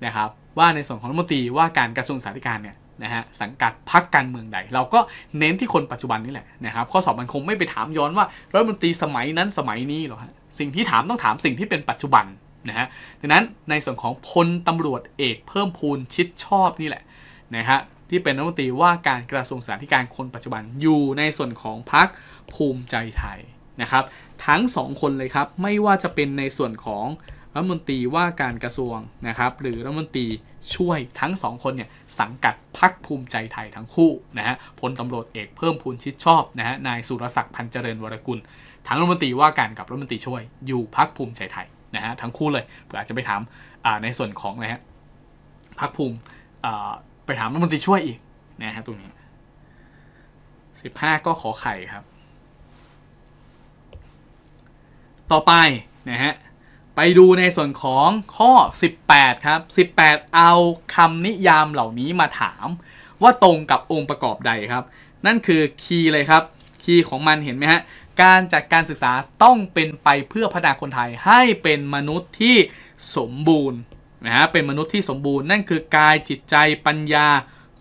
นะครับว่าในส่วนของรัฐมนตรีว่าการกระทรวงสาธารณสุขเนี่ยนะฮะสังกัดพรรคการเมืองใด เราก็เน้นที่คนปัจจุบันนี่แหละนะครับข้อสอบมันคงไม่ไปถามย้อนว่ารัฐมนตรีสมัยนั้นสมัยนี้หรอกฮะ สิ่งที่ถามต้องถามสิ่งที่เป็นปัจจุบันนะฮะดังนั้นในส่วนของพลตำรวจเอกเพิ่มพูนชิดชอบนี่แหละนะฮะที่เป็นรัฐมนตรีว่าการกระทรวงสาธารณสุขคนปัจจุบันอยู่ในส่วนของพรรคภูมิใจไทยนะครับทั้ง2คนเลยครับไม่ว่าจะเป็นในส่วนของรัฐมนตรีว่าการกระทรวงนะครับหรือรัฐมนตรีช่วยทั้งสองคนเนี่ยสังกัดพักภูมิใจไทยทั้งคู่นะฮะพลตำรวจเอกเพิ่มพูนชิดชอบนะฮะนายสุรศักดิ์พันเจริญวรกุลทั้งรัฐมนตรีว่าการกับรัฐมนตรีช่วย อยู่พักภูมิใจไทยนะฮะทั้งคู่เลยเผื่ออาจจะไปถามในส่วนของนะฮะพักภูมิไปถามรัฐมนตรีช่วยอีกนะฮะตรงนี้15 ก็ขอไข่ครับ ต่อไปนะฮะไปดูในส่วนของข้อ 18ครับ18 เอา คำ นิยามเหล่านี้มาถาม ว่าตรงกับองค์ประกอบใดครับ นั่นคือคีย์เลยครับ คีย์ของมันเห็นไหมฮะ การ จัด การศึกษาต้องเป็นไปเพื่อพัฒนาคนไทยให้เป็นมนุษย์ที่สมบูรณ์นะฮะเป็นมนุษย์ที่สมบูรณ์ นั่นคือกาย จิตใจปัญญา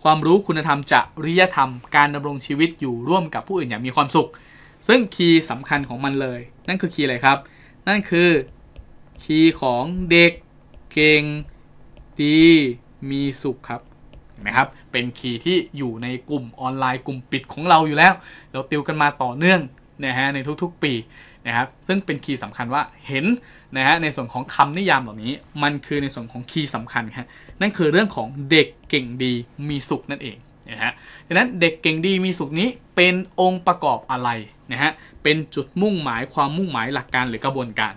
ความรู้คุณธรรมจริยธรรม การดำรงชีวิตอยู่ร่วมกับผู้อื่นอย่างมีความสุข ซึ่งคีย์สำคัญของมันเลย นั่นคือคีย์อะไรครับ นั่นคือคีย์ของเด็กเก่งดีมีสุขครับเห็นไหมครับเป็นคีย์ที่อยู่ในกลุ่มออนไลน์กลุ่มปิดของเราอยู่แล้ว เราติวกันมาต่อเนื่องนะฮะในทุกๆปีนะครับซึ่งเป็นคีย์สำคัญว่าเห็นนะฮะในส่วนของคำนิยามเหล่านี้ มันคือในส่วนของคีย์สำคัญครับนั่นคือเรื่องของเด็กเก่งดีมีสุขนั่นเองนะฮะดังนั้นเด็กเก่งดีมีสุขนี้เป็นองค์ประกอบอะไรนะฮะเป็นจุดมุ่งหมายความมุ่งหมายหลักการหรือกระบวนการ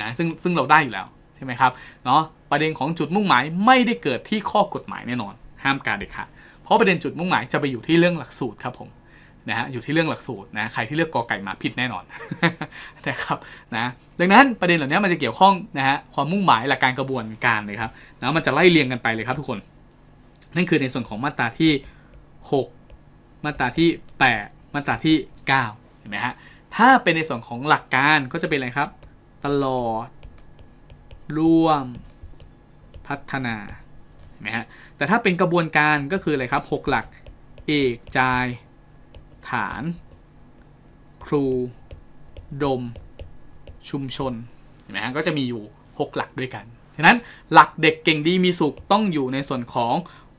นะซึ่ง ซึ่งเราได้ อยู่ แล้ว ใช่ไหมครับเนาะประเด็นของจุดมุ่งหมายไม่ได้เกิดที่ข้อกฎหมายแน่นอน ห้ามการเด็ดขาดเพราะประเด็นจุดมุ่งหมายจะไปอยู่ที่เรื่องหลักสูตรครับ ผมนะฮะอยู่ที่เรื่องหลักสูตร นะใครที่เลือกกอไก่มาผิดแน่นอนนะครับนะดังนั้นประเด็นเหล่านี้มันจะเกี่ยวข้องนะฮะความมุ่งหมายหลักการกระบวนการเลยครับนะมันจะไล่เรียงกันไปเลยครับทุกคน นั่นคือในส่วนของมาตราที่ 6 มาตราที่ 8 มาตราที่9เห็นไหมฮะถ้าเป็นในส่วนของหลักการก็จะเป็นอะไรครับตลอด ร่วม พัฒนานมฮะแต่ถ้าเป็นกระบวนการก็คืออะไรครับ 6 หลัก เอกจ่าย ฐาน ครู ดม ชุมชนนมฮะก็จะมีอยู่ 6 หลักด้วยกัน ฉะนั้นหลักเด็กเก่งดีมีสุขต้องอยู่ในส่วนของ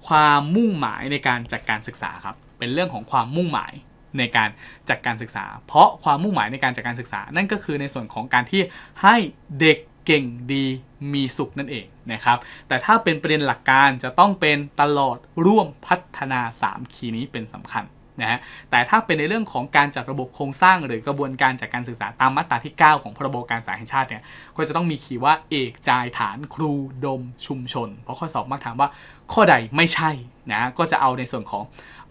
ความมุ่งหมายในการจัดการศึกษาครับเป็นเรื่องของความมุ่งหมายในการจัดการศึกษา เพราะความมุ่งหมายในการจัดการศึกษา นั่นก็คือในส่วนของการที่ให้เด็กเก่งดีมีสุขนั่นเองนะครับ แต่ถ้าเป็นประเด็นหลักการจะต้องเป็นตลอดร่วมพัฒนา3คีย์นี้เป็นสำคัญนะฮะ แต่ถ้าเป็นในเรื่องของการจัดระบบโครงสร้าง หรือกระบวนการจัดการศึกษาตามมาตราที่ 9 ของพรบการศึกษาแห่งชาติเนี่ย ก็จะต้องมีคีย์ว่าเอกจายฐานครูดมชุมชน เพราะข้อสอบมักถามว่าข้อใดไม่ใช่นะ ก็จะเอาในส่วนของ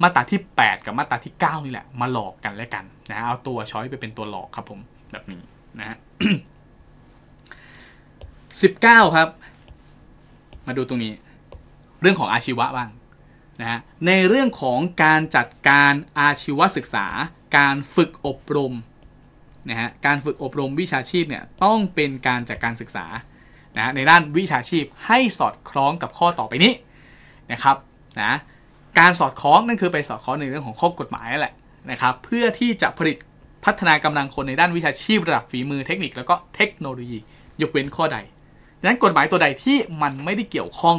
มาตราที่ 8 กับมาตราที่ 9นี่แหละมาหลอกกันและกันนะเอาตัวช้อยไปเป็นตัวหลอกครับผมแบบนี้นะฮะสิบเก้าครับ มาดูตรงนี้ เรื่องของอาชีวะบ้างนะฮะในเรื่องของการจัดการอาชีวศึกษา การฝึกอบรมนะฮะการฝึกอบรมวิชาชีพเนี่ยต้องเป็นการจัดการศึกษานะในด้านวิชาชีพให้สอดคล้องกับข้อต่อไปนี้นะครับนะการสอดคล้องนั่นคือไปสอดคล้องในเรื่องของข้อกฎหมายแหละนะครับเพื่อที่จะผลิตพัฒนากำลังคนในด้านวิชาชีพระดับฝีมือเทคนิคแล้วก็เทคโนโลยียกเว้นข้อใดดังนั้นกฎหมายตัวใดที่มันไม่ได้เกี่ยวข้อง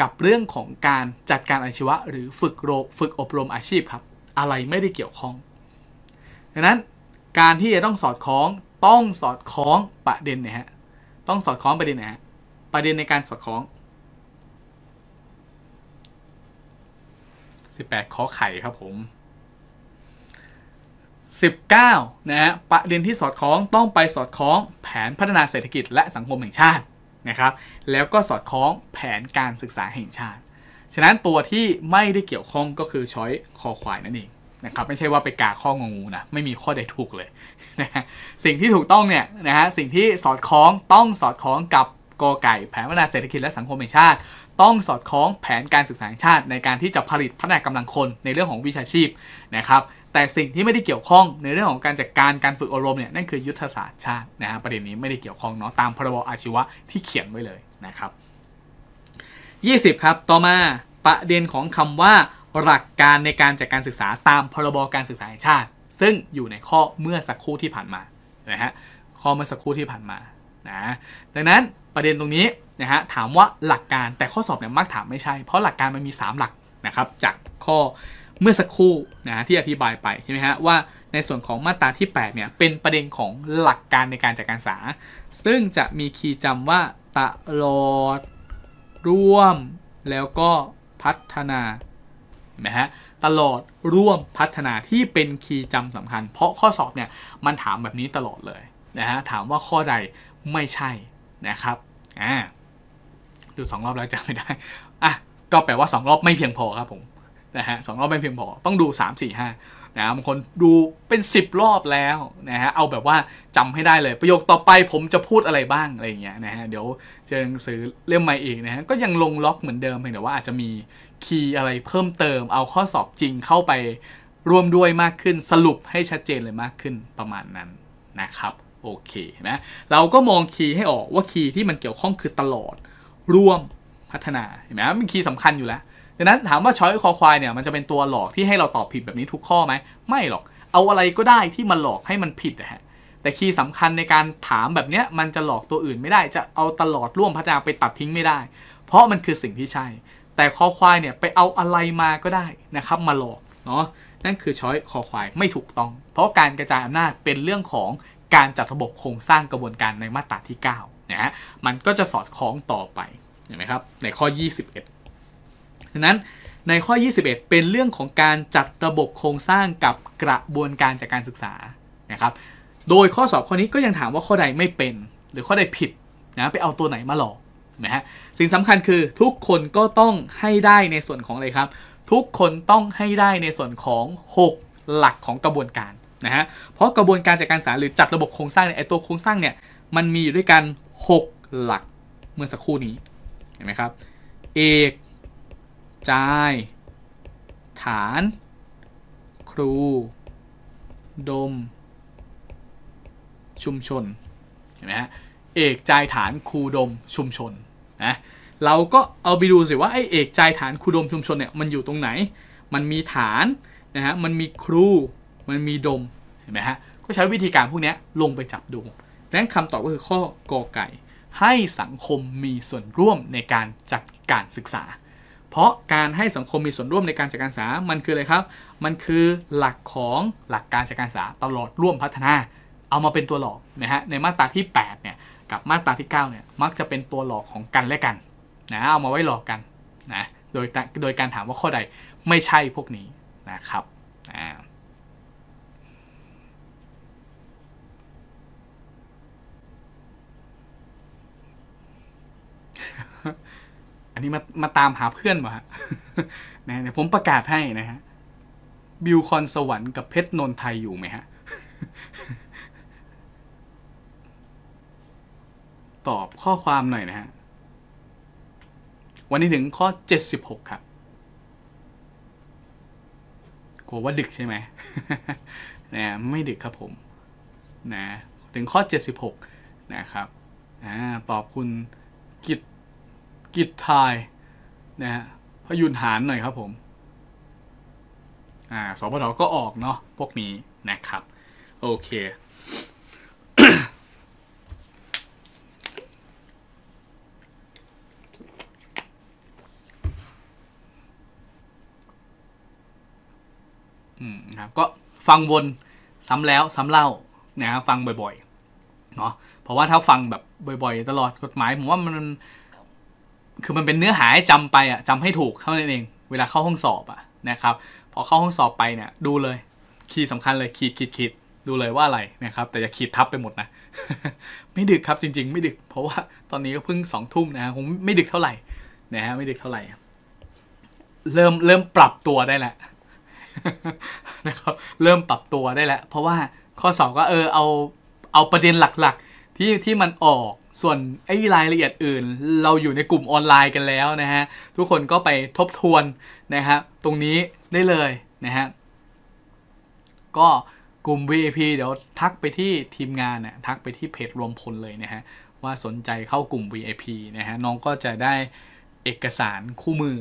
กับเรื่องของการจัดการอาชีวะหรือฝึกโรฝึกอบรมอาชีพครับอะไรไม่ได้เกี่ยวข้องดังนั้นการที่จะต้องสอดคล้องต้องสอดคล้องประเด็นนะฮะต้องสอดคล้องประเด็นนะฮะประเด็นในการสอดคล้อง18ขอไข่ครับผม 19 นะฮะประเด็นที่สอดคล้องต้องไปสอดคล้องแผนพัฒนาเศรษฐกิจและสังคมแห่งชาตินะครับแล้วก็สอดคล้องแผนการศึกษาแห่งชาติ ฉะนั้นตัวที่ไม่ได้เกี่ยวข้องก็คือ ช้อยคอควายนั่นเองนะครับไม่ใช่ว่าไปกาข้องงูนะไม่มีข้อใดถูกเลยนะฮะสิ่งที่ถูกต้องเนี่ยนะฮะสิ่งที่สอดคล้องต้องสอดคล้องกับกอไก่แผนพัฒนาเศรษฐกิจ และสังคมแห่งชาติต้องสอดคล้องแผนการศึกษาชาติในการที่จะผลิตพัฒนากำลังคนในเรื่องของวิชาชีพนะครับแต่สิ่งที่ไม่ได้เกี่ยวข้องในเรื่องของการจัดการการฝึกอบรมเนี่ยนั่นคือยุทธศาสตร์ชาตินะฮะประเด็นนี้ไม่ได้เกี่ยวข้องเนาะตามพรบอาชีวะที่เขียนไว้เลยนะครับ 20 ครับต่อมาประเด็นของคำว่า หลักการในการจัดการศึกษาตามพรบการศึกษาแห่งชาติ ซึ่งอยู่ในข้อเมื่อสักครู่ที่ผ่านมานะฮะข้อเมื่อสักครู่ที่ผ่านมานะดังนั้นประเด็นตรงนี้ะฮะถามว่าหลักการแต่ข้อสอบเนี่ยมักถามไม่ใช่ เพราะหลักการมันมี 3 หลักนะครับจากข้อเมื่อสักครู่นะที่อธิบายไปใช่ไหมฮะว่า ในส่วนของ มาตราที่ 8เนี่ยเป็นประเด็นของหลักการในการจัดการศึกษาซึ่งจะมีคีย์จำว่าตลอด ร่วมแล้วก็พัฒนาเห็นไหมฮะตลอดร่วมพัฒนาที่เป็นคีย์จำสำคัญเพราะข้อสอบเนี่ยมันถามแบบนี้ตลอดเลยนะฮะถามว่าข้อใดไม่ใช่นะครับอ่าดูสองรอบ แล้วจำไม่ได้ อ่ะ ก็แปลว่าสองรอบไม่เพียงพอครับผม นะฮะสองรอบไม่เพียงพอ ต้องดูสามสี่ห้านะบางคนดูเป็นสิบรอบแล้ว นะฮะ เอาแบบว่าจำให้ได้เลย ประโยคต่อไปผมจะพูดอะไรบ้างอะไรอย่างเงี้ยนะฮะ เดี๋ยวเจอหนังสือเล่มใหม่อีกนะฮะ ก็ยังลงล็อกเหมือนเดิมเพียงแต่ว่าอาจจะมีคีย์อะไรเพิ่มเติม เอาข้อสอบจริงเข้าไป รวมด้วยมากขึ้นสรุปให้ชัดเจนเลยมากขึ้นประมาณนั้นนะครับโอเคนะเราก็มองคีย์ให้ออกว่าคีย์ที่มันเกี่ยวข้องคือตลอดร่วมพัฒนา เห็นไหมมันคีย์สำคัญอยู่แล้วดังนั้นถามว่าช้อยคอควายเนี่ยมันจะเป็นตัวหลอกที่ให้เรา ตอบผิดแบบนี้ทุกข้อไหม ไม่หรอกเอาอะไรก็ได้ที่มันหลอกให้มันผิดนะฮะแต่คีย์สำคัญในการถามแบบเนี้ยมันจะหลอกตัวอื่นไม่ได้จะเอาตลอดร่วมพัฒนาไปตัดทิ้งไม่ได้ เพราะมันคือสิ่งที่ใช่ แต่คอควายเนี่ยไปเอาอะไรมาก็ได้นะครับมาหลอกเนาะนั่นคือช้อยคอควายไม่ถูกต้อง เพราะการกระจายอำนาจเป็นเรื่องของการจัดระบบโครงสร้างกระบวนการในมาตราที่9นะฮะมันก็จะสอดคล้องต่อไป เห็นไหมครับ ในข้อ 21ดังนั้นในข้อ 21 เป็นเรื่องของการจัดระบบโครงสร้างกับกระบวนการจากการศึกษา นะครับ โดยข้อสอบข้อนี้ก็ยังถามว่าข้อใดไม่เป็น หรือข้อใดผิดนะไปเอาตัวไหนมาหลอกนะฮะ สิ่งสำคัญคือทุกคนก็ต้องให้ได้ในส่วนของอะไรครับ ทุกคนต้องให้ได้ในส่วนของ 6 หลักของกระบวนการนะฮะ เพราะกระบวนการจากการศึกษาหรือจัดระบบโครงสร้างเนไอตัวโครงสร้างเนี่ยมันมีอยู่ด้วยกัน6หลักเมื่อสักครู่นี้เห็นไหมครับเอกจายฐานครูดมชุมชนเห็นไหมฮะเอกจายฐานครูดมชุมชนนะเราก็เอาไปดูสิว่าไอเอกจายฐานครูดมชุมชนเนี่ยมันอยู่ตรงไหน มันมีฐานนะฮะมันมีครูมันมีดมเห็นไหมฮะก็ใช้วิธีการพวกนี้ลงไปจับดูดังนั้นคำตอบก็คือข้อกอไก่ ให้สังคมมีส่วนร่วมในการจัดการศึกษา เพราะการให้สังคมมีส่วนร่วมในการจัดการศึกษามันคืออะไรครับ มันคือหลักของหลักการจัดการศึกษาตลอดร่วมพัฒนา เอามาเป็นตัวหลอกนะฮะในมาตราที่8เนี่ยกับมาตราที่9เนี่ยมักจะเป็นตัวหลอกของกันและกันนะเอามาไว้หลอกกันนะโดยโดยการถามว่าข้อใดไม่ใช่พวกนี้นะครับอ่าอันนี้มามาตามหาเพื่อนมาฮะ นะเียผมประกาศให้นะฮะ บิวคอนสวรรค์กับเพชรนนทไทยอยู่ไหมฮะ ตอบข้อความหน่อยนะฮะ วันนี้ถึงข้อ 76 ครับ กลัวว่าดึกใช่ไหมนะไม่ดึกครับผม นะ ถึงข้อ 76 นะครับอ่าตอบคุณกิจทายนะฮะพยุนหารหน่อยครับผม อ่าสพทก็ออกเนาะพวกนี้นะ ครับ โอเคครับก็ฟัง วน ซ้ำแล้ว ซ้ำาเล่า นะครับฟังบ่อยๆเนาะเพราะว่าถ้าฟังแบบ บ่อยๆ ตลอดกฎหมายผมว่ามันคือมันเป็นเนื้อหาให้จำไปอ่ะจำให้ถูกเท่านั้นเอง เวลาเข้าห้องสอบอ่ะนะครับพอเข้าห้องสอบไปเนี่ย ดูเลย คีย์สำคัญเลยขีดขีดขีดดูเลยว่าอะไรนะครับ แต่อย่าขีดทับไปหมดนะ ไม่ดึกครับจริงๆ ไม่ดึก เพราะว่าตอนนี้ก็เพิ่งสองทุ่มนะฮะคงไม่ดึกเท่าไหร่นะฮะไม่ดึกเท่าไหร่เริ่มเริ่มปรับตัวได้แล้วนะครับเริ่มปรับตัวได้แล้วเพราะว่าข้อสอบก็เออเอาเอาประเด็นหลักๆ ที่ที่มันออกส่วนไอ้รายละเอียดอื่นเราอยู่ในกลุ่มออนไลน์กันแล้วนะฮะ ทุกคนก็ไปทบทวน นะครับตรงนี้ได้เลย นะฮะ ก็กลุ่ม VIP เดี๋ยวทักไปที่ทีมงานนะทักไปที่เพจรวมพลเลยนะฮะ ว่าสนใจเข้ากลุ่ม VIP นะฮะ น้องก็จะได้เอกสารคู่มือ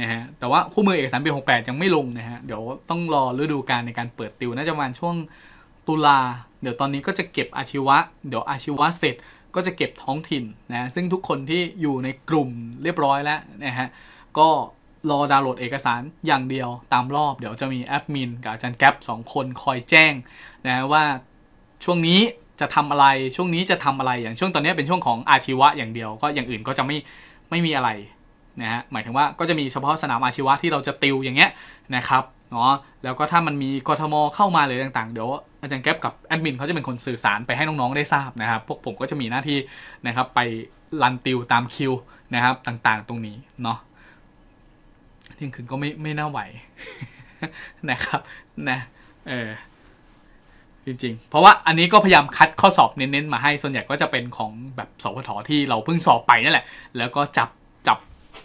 นะฮะแต่ว่าคู่มือเอกสารปี68 ยังไม่ลงนะฮะ เดี๋ยวต้องรอฤดูการในการเปิดติวน่าจะประมาณช่วงตุลาเดี๋ยวตอนนี้ก็จะเก็บอาชีวะ เดี๋ยวอาชีวะเสร็จก็จะเก็บท้องถิ่นนะซึ่งทุกคนที่อยู่ในกลุ่มเรียบร้อยแล้วนะฮะก็ รอดาวน์โหลดเอกสารอย่างเดียวตามรอบเดี๋ยวจะมีแอดมินกับอาจารย์แก๊ปสองคนคอยแจ้งนะว่าช่วงนี้จะทำอะไรช่วงนี้จะทำอะไรอย่างช่วงตอนนี้เป็นช่วงของอาชีวะอย่างเดียวก็อย่างอื่นก็จะไม่ไม่มีอะไรนะฮะหมายถึงว่าก็จะมีเฉพาะสนามอาชีวะที่เราจะติวอย่างเงี้ยนะครับเนาะแล้วก็ถ้ามันมีกทมเข้ามาหรือต่างๆเดี๋ยวอาจารย์แก๊ปกับแอดมินเขาจะเป็นคนสื่อสารไปให้น้องๆได้ทราบนะครับ พวกผมก็จะมีหน้าที่นะครับไปรันติวตามคิวนะครับต่างๆตรงนี้ เนาะเที่ยงคืนก็ไม่ไม่น่าไหวนะครับนะเออจริงๆ เพราะว่าอันนี้ก็พยายามคัดข้อสอบเน้นๆมาให้ส่วนใหญ่ก็จะเป็นของแบบสพทที่เราเพิ่งสอบไปนั่นแหละ แล้วก็จับจับ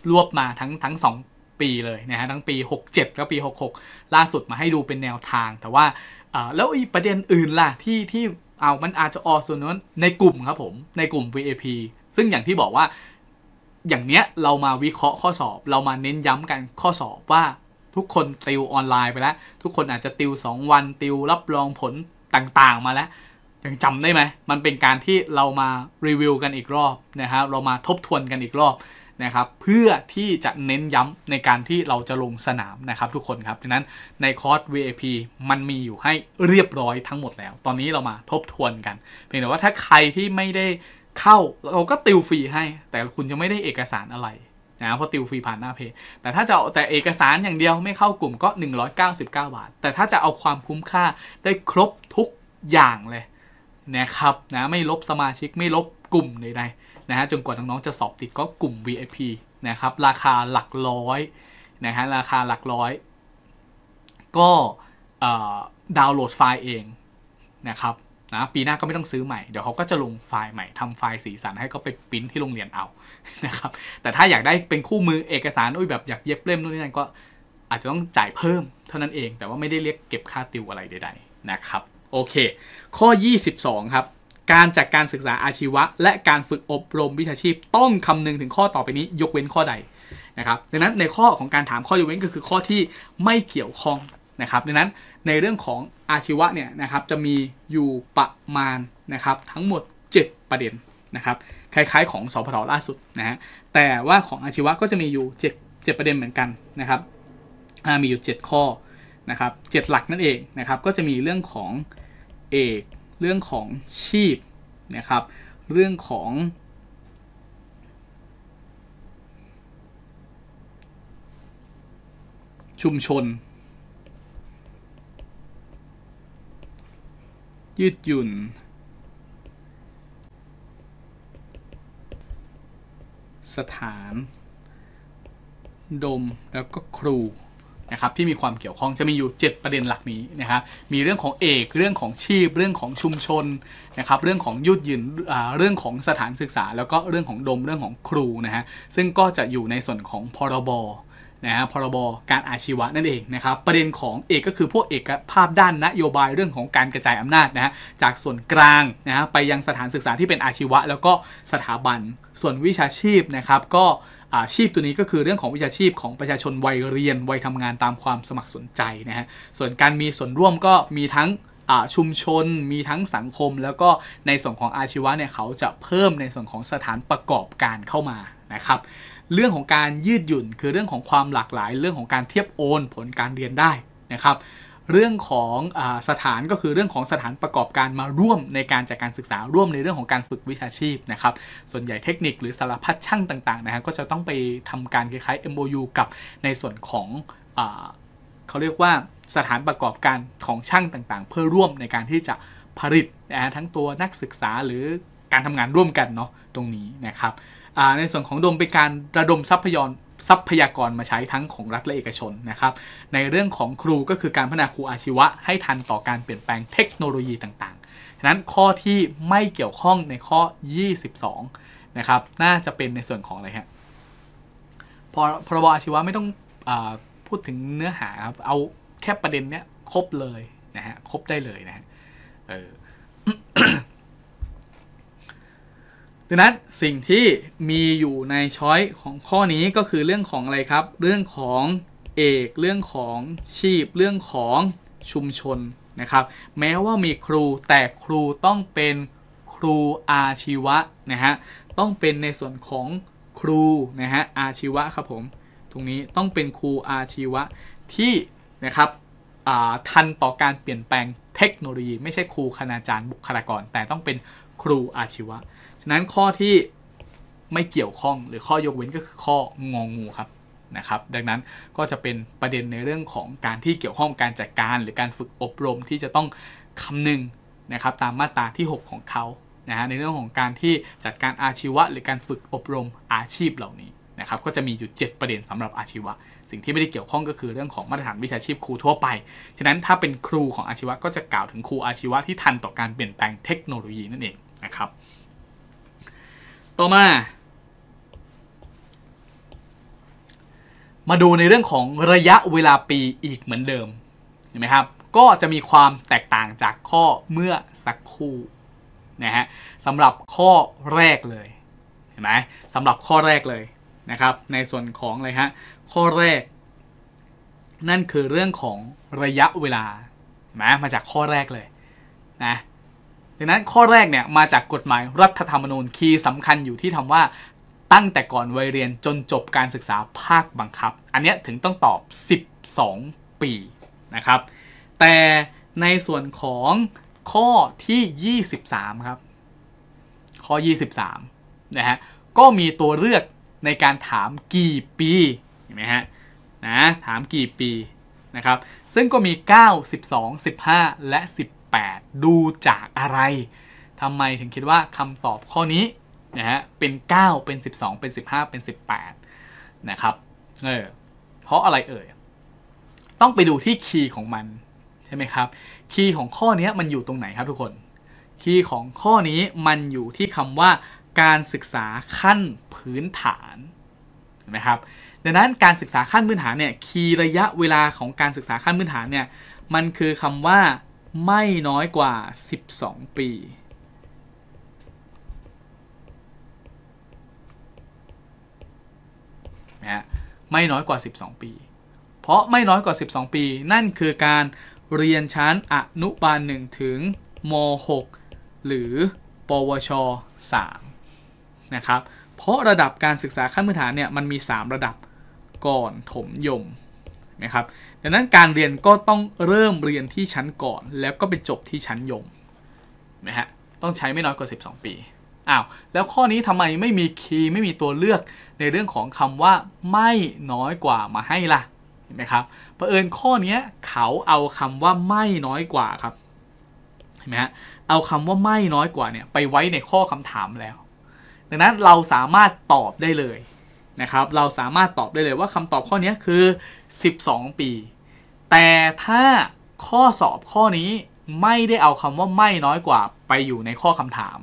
รวบมาทั้งทั้งสองปีเลยนะฮะทั้งปี67แล้วปี66ล่าสุดมาให้ดูเป็นแนวทางแต่ว่า่าแล้วอีประเด็นอื่นล่ะ ที่ ที่เอามันอาจจะออส่วน นั้น ในกลุ่มครับผม ในกลุ่ม VAP ซึ่งอย่างที่บอกว่าอย่างเนี้ย เรามาวิเคราะห์ข้อสอบ เรามาเน้นย้ำกันข้อสอบว่าทุกคนติวออนไลน์ไปแล้ว ทุกคนอาจจะติว 2 วันติวรับรองผลต่างๆมาแล้ว ยังจำได้ไหม มันเป็นการที่เรามารีวิวกันอีกรอบนะครับเรามาทบทวนกันอีกรอบนะครับเพื่อที่จะเน้นย้ำในการที่เราจะลงสนามนะครับทุกคนครับดังนั้นในคอร์ส VAP มันมีอยู่ให้เรียบร้อยทั้งหมดแล้ว ตอนนี้เรามาทบทวนกัน เพียงแต่ว่าถ้าใครที่ไม่ได้เข้าเราก็ติวฟรีให้ แต่คุณจะไม่ได้เอกสารอะไรนะเพราะติวฟรีผ่านหน้าเพจแต่ถ้าจะเอาแต่เอกสารอย่างเดียวไม่เข้ากลุ่มก็ 199บาทแต่ถ้าจะเอาความคุ้มค่าได้ครบทุกอย่างเลยนะครับนะไม่ลบสมาชิกไม่ลบกลุ่มใดๆนะฮะจนกว่าน้องๆจะสอบติดก็กลุ่ม VIP นะครับ ราคาหลักร้อยนะฮะราคาหลักร้อย ก็ดาวน์โหลดไฟล์เองนะครับนะปีหน้าก็ไม่ต้องซื้อใหม่เดี๋ยวเขาก็จะลงไฟล์ใหม่ทำไฟล์สีสันให้ก็ไปปิ้นที่โรงเรียนเอานะครับ แต่ถ้าอยากได้เป็นคู่มือเอกสารอุ้ยแบบอยากเย็บเล่มนู่นนี่นั่นก็ อาจจะต้องจ่ายเพิ่มเท่านั้นเอง แต่ว่าไม่ได้เรียกเก็บค่าติวอะไรใดๆนะครับโอเค ข้อ 22 ครับการจัดการศึกษาอาชีวะ และการฝึกอบรมวิชาชีพต้องคำนึงถึงข้อต่อไปนี้ยกเว้นข้อใดนะครับดังนั้นในข้อของการถามข้อยกเว้นก็คือข้อที่ไม่เกี่ยวข้องนะครับดังนั้นในเรื่องของอาชีวะเนี่ยนะครับจะมีอยู่ประมาณนะครับทั้งหมด 7 ประเด็นนะครับคล้ายๆของสพทล่าสุดนะฮะแต่ว่าของอาชีวะก็จะมีอยู่7 7ประเด็นเหมือนกันนะครับมีอยู่ 7 ข้อนะครับเหลักนั่นเองนะครับก็จะมีเรื่องของเอกเรื่องของ ชีพนะครับ เรื่องของ ชุมชน ยืดหยุ่น สถาน ดมแล้วก็ครูนะครับที่มีความเกี่ยวข้องจะมีอยู่ 7 ประเด็นหลักนี้นะครับมีเรื่องของเอกเรื่องของชีพเรื่องของชุมชนนะครับเรื่องของยุดยืนเรื่องของสถานศึกษา แล้วก็เรื่องของดมเรื่องของครูนะฮะซึ่งก็จะอยู่ในส่วนของพรบนะฮะพรบ การอาชีวะนั่นเองนะครับ ประเด็นของเอกก็คือพวกเอกภาพด้านนโยบายเรื่องของการกระจายอำนาจนะฮะจากส่วนกลางนะฮะไปยังสถานศึกษาที่เป็นอาชีวะ แล้วก็สถาบันส่วนวิชาชีพนะครับก็อาชีพตัวนี้ก็คือเรื่องของวิชาชีพของประชาชนวัยเรียนวัยทำงานตามความสมัครสนใจนะฮะส่วนการมีส่วนร่วมก็มีทั้งชุมชน มีทั้งสังคม แล้วก็ในส่วนของอาชีวะเนี่ยเขาจะเพิ่มในส่วนของสถานประกอบการเข้ามานะครับเรื่องของการยืดหยุ่นคือเรื่องของความหลากหลายเรื่องของการเทียบโอนผลการเรียนได้นะครับเรื่องของอสถานก็คือเรื่องของสถานประกอบการมาร่วมในการจัดการศึกษาร่วมในเรื่องของการฝึกวิชาชีพนะครับ ส่วนใหญ่เทคนิคหรือสารพัดช่างต่างๆนะฮะก็จะต้องไปทำการคล้ายๆ MOU กับในส่วนของอเขาเรียกว่าสถานประกอบการของช่างต่างๆ เพื่อร่วมในการที่จะผลิตนะฮะทั้งตัวนักศึกษาหรือการทำงานร่วมกัน เนาะตรงนี้นะครับในส่วนของดมเป็นการระดมทรัพยากทรัพยากรมาใช้ทั้งของรัฐและเอกชนนะครับ ในเรื่องของครูก็คือการพัฒนาครูอาชีวะ ให้ทันต่อการเปลี่ยนแปลงเทคโนโลยีต่างๆนั้นข้อที่ไม่เกี่ยวข้องในข้อ 22 นะครับ น่าจะเป็นในส่วนของอะไรฮะพอพรบอาชีวะไม่ต้องอพูดถึงเนื้อหาครับ เอาแค่ ประเด็นเนี้ยครบเลยนะฮะครบได้เลยนะฮะเออดังนั้นสิ่งที่มีอยู่ในช้อยของข้อนี้ก็คือเรื่องของอะไรครับ เรื่องของเอก เรื่องของชีพ เรื่องของชุมชน นะครับ แม้ว่ามีครูแต่ครูต้องเป็นครูอาชีวะนะฮะ ต้องเป็นในส่วนของครู นะฮะ อาชีวะครับผม ตรงนี้ต้องเป็นครูอาชีวะที่นะครับทันต่อการเปลี่ยนแปลงเทคโนโลยีไม่ใช่ครูคณาจารย์บุคลากร แต่ต้องเป็นครูอาชีวะนั้นข้อที่ไม่เกี่ยวข้องหรือข้อยกเว้นก็คือข้ององงูครับนะครับ ดังนั้นก็จะเป็นประเด็นในเรื่องของการที่เกี่ยวข้องการจัดการ หรือการฝึกอบรมที่จะต้องคำนึงนะครับ ตามมาตราที่ 6 ของเขานะฮะในเรื่องของการที่จัดการอาชีวะ หรือการฝึกอบรมอาชีพเหล่านี้นะครับ ก็จะมีอยู่ 7 ประเด็นสำหรับอาชีวะ สิ่งที่ไม่ได้เกี่ยวข้องก็คือเรื่องของมาตรฐานวิชาชีพครูทั่วไปฉะนั้นถ้าเป็นครูของอาชีวะก็จะกล่าวถึงครูอาชีวะที่ทันต่อการเปลี่ยนแปลงเทคโนโลยีนั่นเองนะครับต่อมา มาดูในเรื่องของระยะเวลาปีอีกเหมือนเดิมเห็นไหมครับ ก็จะมีความแตกต่างจากข้อเมื่อสักครู่นะฮะสำหรับข้อแรกเลยเห็นไหมสำหรับข้อแรกเลยนะครับ ในส่วนของอะไรฮะข้อแรก นั่นคือเรื่องของระยะเวลาเห็นไหมมาจากข้อแรกเลยนะดังนั้นข้อแรกเนี่ยมาจากกฎหมายรัฐธรรมนูญคีย์สำคัญอยู่ที่ทำว่าตั้งแต่ก่อนวัยเรียนจนจบการศึกษาภาคบังคับ อันนี้ถึงต้องตอบ 12 ปีนะครับ แต่ในส่วนของข้อที่ 23 ครับ ข้อ 23 นะฮะก็มีตัวเลือกในการถามกี่ปีเห็นไหมฮะนะถามกี่ปีนะครับซึ่งก็มี 9 12 15 และ 10 8ดูจากอะไรทำไมถึงคิดว่าคำตอบข้อนี้นะฮะเป็น9เป็น 12 เป็น 15 เป็น18นะครับ เออเพราะอะไรเอ่ย ต้องไปดูที่คีย์ของมันใช่ไหมครับ คีย์ของข้อนี้มัน อยู่ตรงไหนครับทุกคน คีย์ของข้อนี้มันอยู่ที่คำว่า การศึกษาขั้นพื้นฐานเห็นไหมครับ ดังนั้นการศึกษาขั้นพื้นฐานเนี่ย คีย์ระยะเวลาของการศึกษาขั้นพื้นฐานเนี่ย มันคือคำว่าไม่น้อยกว่า 12 ปีนะฮะไม่น้อยกว่า 12 ปี เพราะไม่น้อยกว่า 12 ปี นั่นคือการเรียนชั้นอนุบาล 1 ถึง ม .6 หรือปวช3นะครับเพราะระดับการศึกษาขั้นพื้นฐานเนี่ยมันมี 3 ระดับก่อนถมยมนะครับดังนั้นการเรียนก็ต้องเริ่มเรียนที่ชั้นก่อน แล้วก็ไปจบที่ชั้นยมนะฮะต้องใช้ไม่น้อยกว่า 12 ปีอ้าวแล้วข้อนี้ทำไมไม่มีคีย์ไม่มีตัวเลือก ในเรื่องของคำว่า ไม่น้อยกว่ามาให้ล่ะเห็นไหมครับเผอิญข้อนี้เขาเอาคำว่าไม่น้อยกว่าครับเห็นไหมฮะเอาคำว่าไม่น้อยกว่าเนี่ย ไปไว้ในข้อคำถามแล้ว ดังนั้นเราสามารถตอบได้เลยนะครับเราสามารถตอบได้เลยว่าคำตอบข้อนี้คือ 12 ปีแต่ถ้าข้อสอบข้อนี้ไม่ได้เอาคำว่าไม่น้อยกว่าไปอยู่ในข้อคำถาม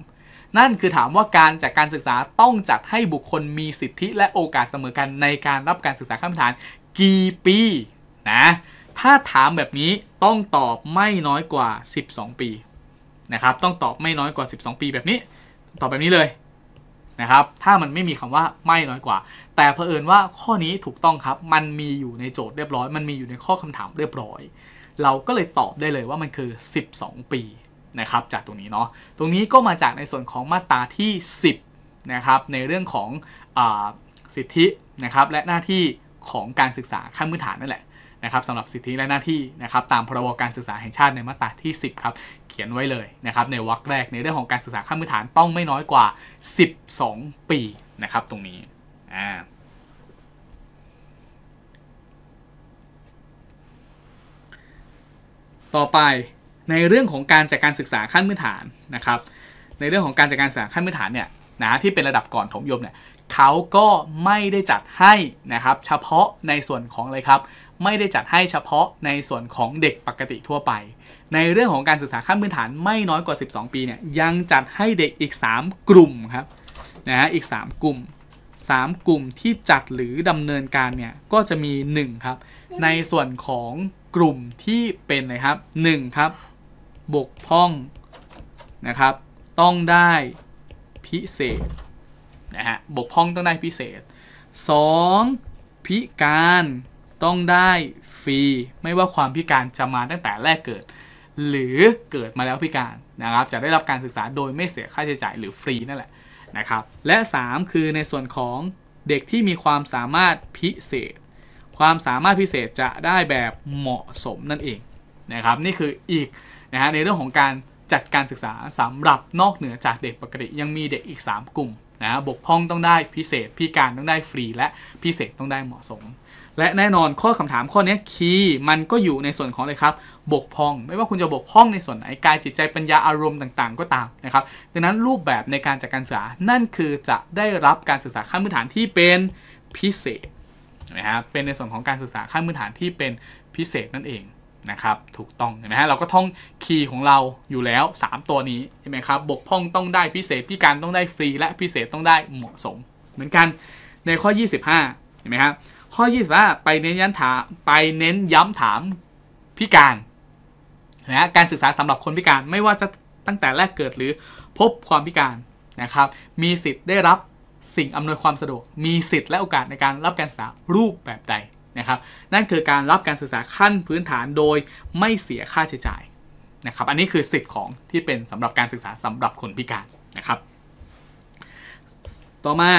นั่นคือถามว่าการจัดกการศึกษาต้องจัดให้บุคคลมีสิทธิและโอกาสเสมอกัน ในการรับการศึกษาขั้นฐานกี่ปีนะถ้าถามแบบนี้ต้องตอบไม่น้อยกว่า 12 ปีนะครับต้องตอบไม่น้อยกว่า 12 ปีแบบนี้ตอบแบบนี้เลยนะครับถ้ามันไม่มีคำว่าไม่น้อยกว่าแต่เผอิญว่าข้อนี้ถูกต้องครับ มันมีอยู่ในโจทย์เรียบร้อย มันมีอยู่ในข้อคำถามเรียบร้อย เราก็เลยตอบได้เลยว่ามันคือ 12 ปีนะครับ จากตรงนี้เนาะ ตรงนี้ก็มาจากในส่วนของมาตราที่ 10นะครับในเรื่องของอสิทธินะครับและหน้าที่ของการศึกษาขั้นพื้นฐานนั่นแหละนะครับสำหรับสิทธิและหน้าที่นะครับตามพรบการศึกษาแห่งชาติในมาตราที่ 10ครับเขียนไว้เลยนะครับในวรรคแรกในเรื่องของการศึกษาขั้นพื้นฐานต้องไม่น้อยกว่า 12 ปีนะครับ ตรงนี้่าต่อไปในเรื่องของการจัดกการศึกษาขั้นพื้นฐานนะครับ ในเรื่องของการจัดกการศึกษาขั้นพื้นฐานเนี่ยนะที่เป็นระดับก่อนถมยมเนี่ยเขาก็ไม่ได้จัดให้นะครับเฉพาะในส่วนของเลยครับ ไม่ได้จัดให้เฉพาะในส่วนของเด็กปกติทั่วไป ในเรื่องของการศึกษาขั้นพื้นฐาน ไม่น้อยกว่า 12 ปีเนี่ยยังจัดให้เด็กอีก 3 กลุ่มครับนะฮะอีก 3 กลุ่ม3 กลุ่มที่จัดหรือดำเนินการเนี่ยก็จะมี 1 ครับ ในส่วนของกลุ่มที่เป็นนะครับ 1 ครับบกพร่องนะครับต้องได้พิเศษนะฮะบกพร่องต้อง ได้พิเศษ 2. พิการต้องได้ฟรีไม่ว่าความพิการจะมาตั้งแต่แรกเกิด หรือเกิดมาแล้วพิการนะครับจะได้รับการศึกษาโดยไม่เสียค่าใช้จ่ายหรือฟรีนั่นแหละนะครับและ 3 คือในส่วนของเด็กที่มีความสามารถพิเศษ ความสามารถพิเศษจะได้แบบเหมาะสมนั่นเองนะครับนี่คืออีกนะฮะในเรื่องของการจัดการศึกษาสำหรับนอกเหนือจากเด็กปกติยังมีเด็กอีก 3 กลุ่มนะบกพร่องต้องได้พิเศษพิการต้องได้ฟรี และพิเศษต้องได้เหมาะสม และแน่นอนข้อคำถามข้อนี้คีย์มันก็อยู่ในส่วนของเลยครับบกพร่องไม่ว่าคุณจะบกพร่องในส่วนไหนกายจิตใจปัญญาอารมณ์ต่างๆก็ตามนะครับดังนั้นรูปแบบในการจัดการศึกษานั่นคือจะได้รับการศึกษาขั้นพื้นฐานที่เป็นพิเศษนะับเป็นในส่วนของการศึกษาขั้นพื้นฐานที่เป็นพิเศษนั่นเองนะครับถูกต้องเห็นไหมฮะเราก็ท่องคีย์ของเราอยู่แล้ว 3 ตัวนี้เห็นไหมครับบกพร่องต้องได้พิเศษพิการต้องได้ฟรี และพิเศษต้องได้เหมาะสม เหมือนกันในข้อ 25เห็นไหมครับข้อ25ไป เน้นย้ำถามไปเน้นย้ำถามพิการนะการศึกษาสำหรับคนพิการไม่ว่าจะตั้งแต่แรกเกิดหรือพบความพิการนะครับมีสิทธิ์ได้รับสิ่งอำนวยความสะดวก มีสิทธิ์และโอกาสในการรับการศึกษารูปแบบใดนะครับนั่นคือการรับการศึกษาขั้นพื้นฐานโดยไม่เสียค่าใช้จ่ายนะครับอันนี้คือสิทธิ์ของที่เป็นสำหรับการศึกษาสำหรับคนพิการนะครับ ต่อมา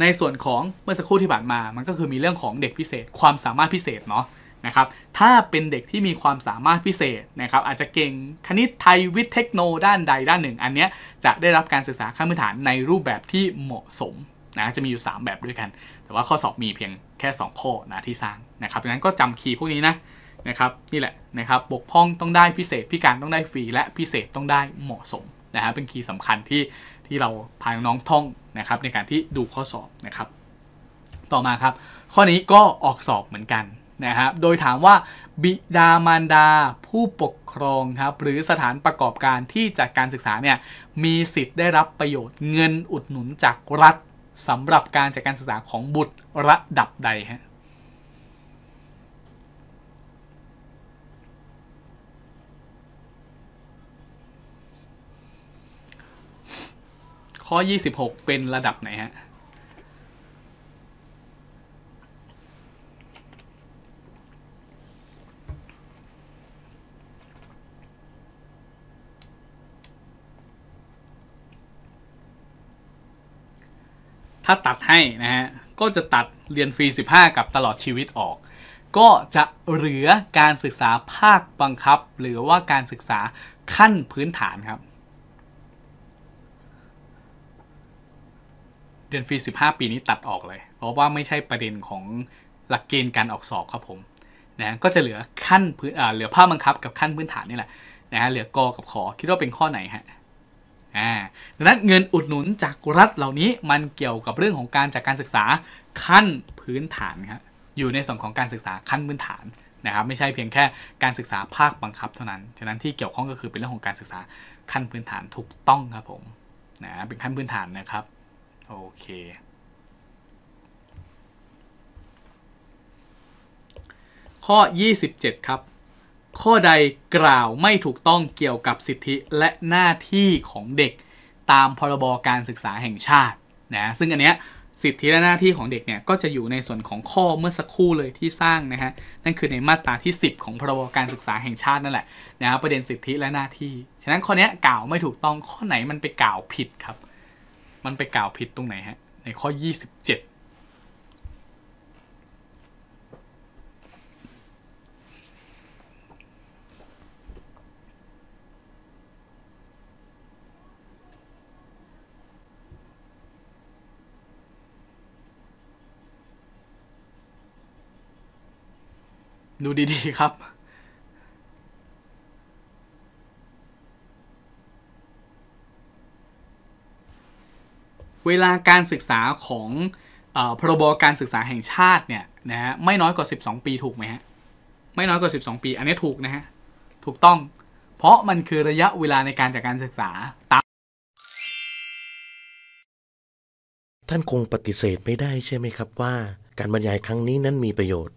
ในส่วนของเมื่อสักครู่ที่ผ่านมามันก็คือมีเรื่องของเด็กพิเศษความสามารถพิเศษเนาะนะครับถ้าเป็นเด็กที่มีความสามารถพิเศษนะครับอาจจะเก่งคณิตไทยวิทย์เทคโนโด้านใดด้านหนึ่ง อันเนี้ยจะได้รับการศึกษาขั้นพื้นฐานในรูปแบบที่เหมาะสมนะจะมีอยู่ 3 แบบด้วยกัน แต่ว่าข้อสอบมีเพียงแค่ 2 ข้อนะที่สร้างนะครับดังนั้นก็จำคีย์พวกนี้นะนะครับนี่แหละนะครับบกพร่องต้องได้พิเศษพิการต้องได้ฟรีและพิเศษต้องได้เหมาะสมนะฮะเป็นคีย์สำคัญที่ที่เราพาน้องท่องนะครับในการที่ดูข้อสอบนะครับต่อมาครับ ข้อนี้ก็ออกสอบเหมือนกันนะครับโดยถามว่าบิดามารดา ผู้ปกครองครับหรือสถานประกอบการที่จัดการศึกษาเนี่ยมีสิทธิ์ได้รับประโยชน์เงินอุดหนุนจากรัฐสำหรับการจัดการศึกษาของบุตรระดับใดฮะข้อ 26 เป็นระดับไหนฮะถ้าตัดให้นะฮะ ก็จะตัดเรียนฟรี15 กับตลอดชีวิตออก ก็จะเหลือการศึกษาภาคบังคับหรือว่าการศึกษาขั้นพื้นฐานครับ เรียนฟรี15 ปีนี้ตัดออกเลย เพราะว่าไม่ใช่ประเด็นของหลักเกณฑ์การออกสอบครับผมนะก็จะเหลือขั้นพื้นเหลือภาคบังคับกับขั้นพื้นฐานนี่แหละนะฮะเหลือกอกับขอคิดว่าเป็นข้อไหนฮะอ่าดังนั้นเงินอุดหนุนจากรัฐเหล่านี้มันเกี่ยวกับเรื่องของการจัดกการศึกษาขั้นพื้นฐานครับอยู่ในส่วนของการศึกษาขั้นพื้นฐานนะครับ ไม่ใช่เพียงแค่การศึกษาภาคบังคับเท่านั้นฉะนั้นที่เกี่ยวข้องก็คือเป็นเรื่องของการศึกษาขั้นพื้นฐานถูกต้องครับผมนะเป็นขั้นพื้นฐานนะครับโอเค ข้อ 27 ครับข้อใดกล่าวไม่ถูกต้องเกี่ยวกับสิทธิและหน้าที่ของเด็ก ตามพรบการศึกษาแห่งชาตินะซึ่งอันเนี้ยสิทธิและหน้าที่ของเด็กเนี่ยก็จะอยู่ในส่วนของข้อเมื่อสักครู่เลยที่สร้างนะฮะนั่นคือในมาตราที่ 10 ของพรบการศึกษาแห่งชาตินั่นแหละนะประเด็นสิทธิและหน้าที่ ฉะนั้นข้อนี้กล่าวไม่ถูกต้องข้อไหนมันไปกล่าวผิดครับมันไปกล่าวผิดตรงไหนฮะในข้อ 27ดูดีๆครับ เวลาการศึกษาของอพรบการศึกษาแห่งชาติเนี่ยนะฮะ ไม่น้อยกว่า 12 ปีถูกไหมฮะ ไม่น้อยกว่า 12 ปี อันนี้ถูกนะฮะ ถูกต้อง เพราะมันคือระยะเวลาในการจดกการศึกษาตามท่านคงปฏิเสธไม่ได้ใช่ไหมครับ ว่า การบรรยายครั้งนี้นั้นมีประโยชน์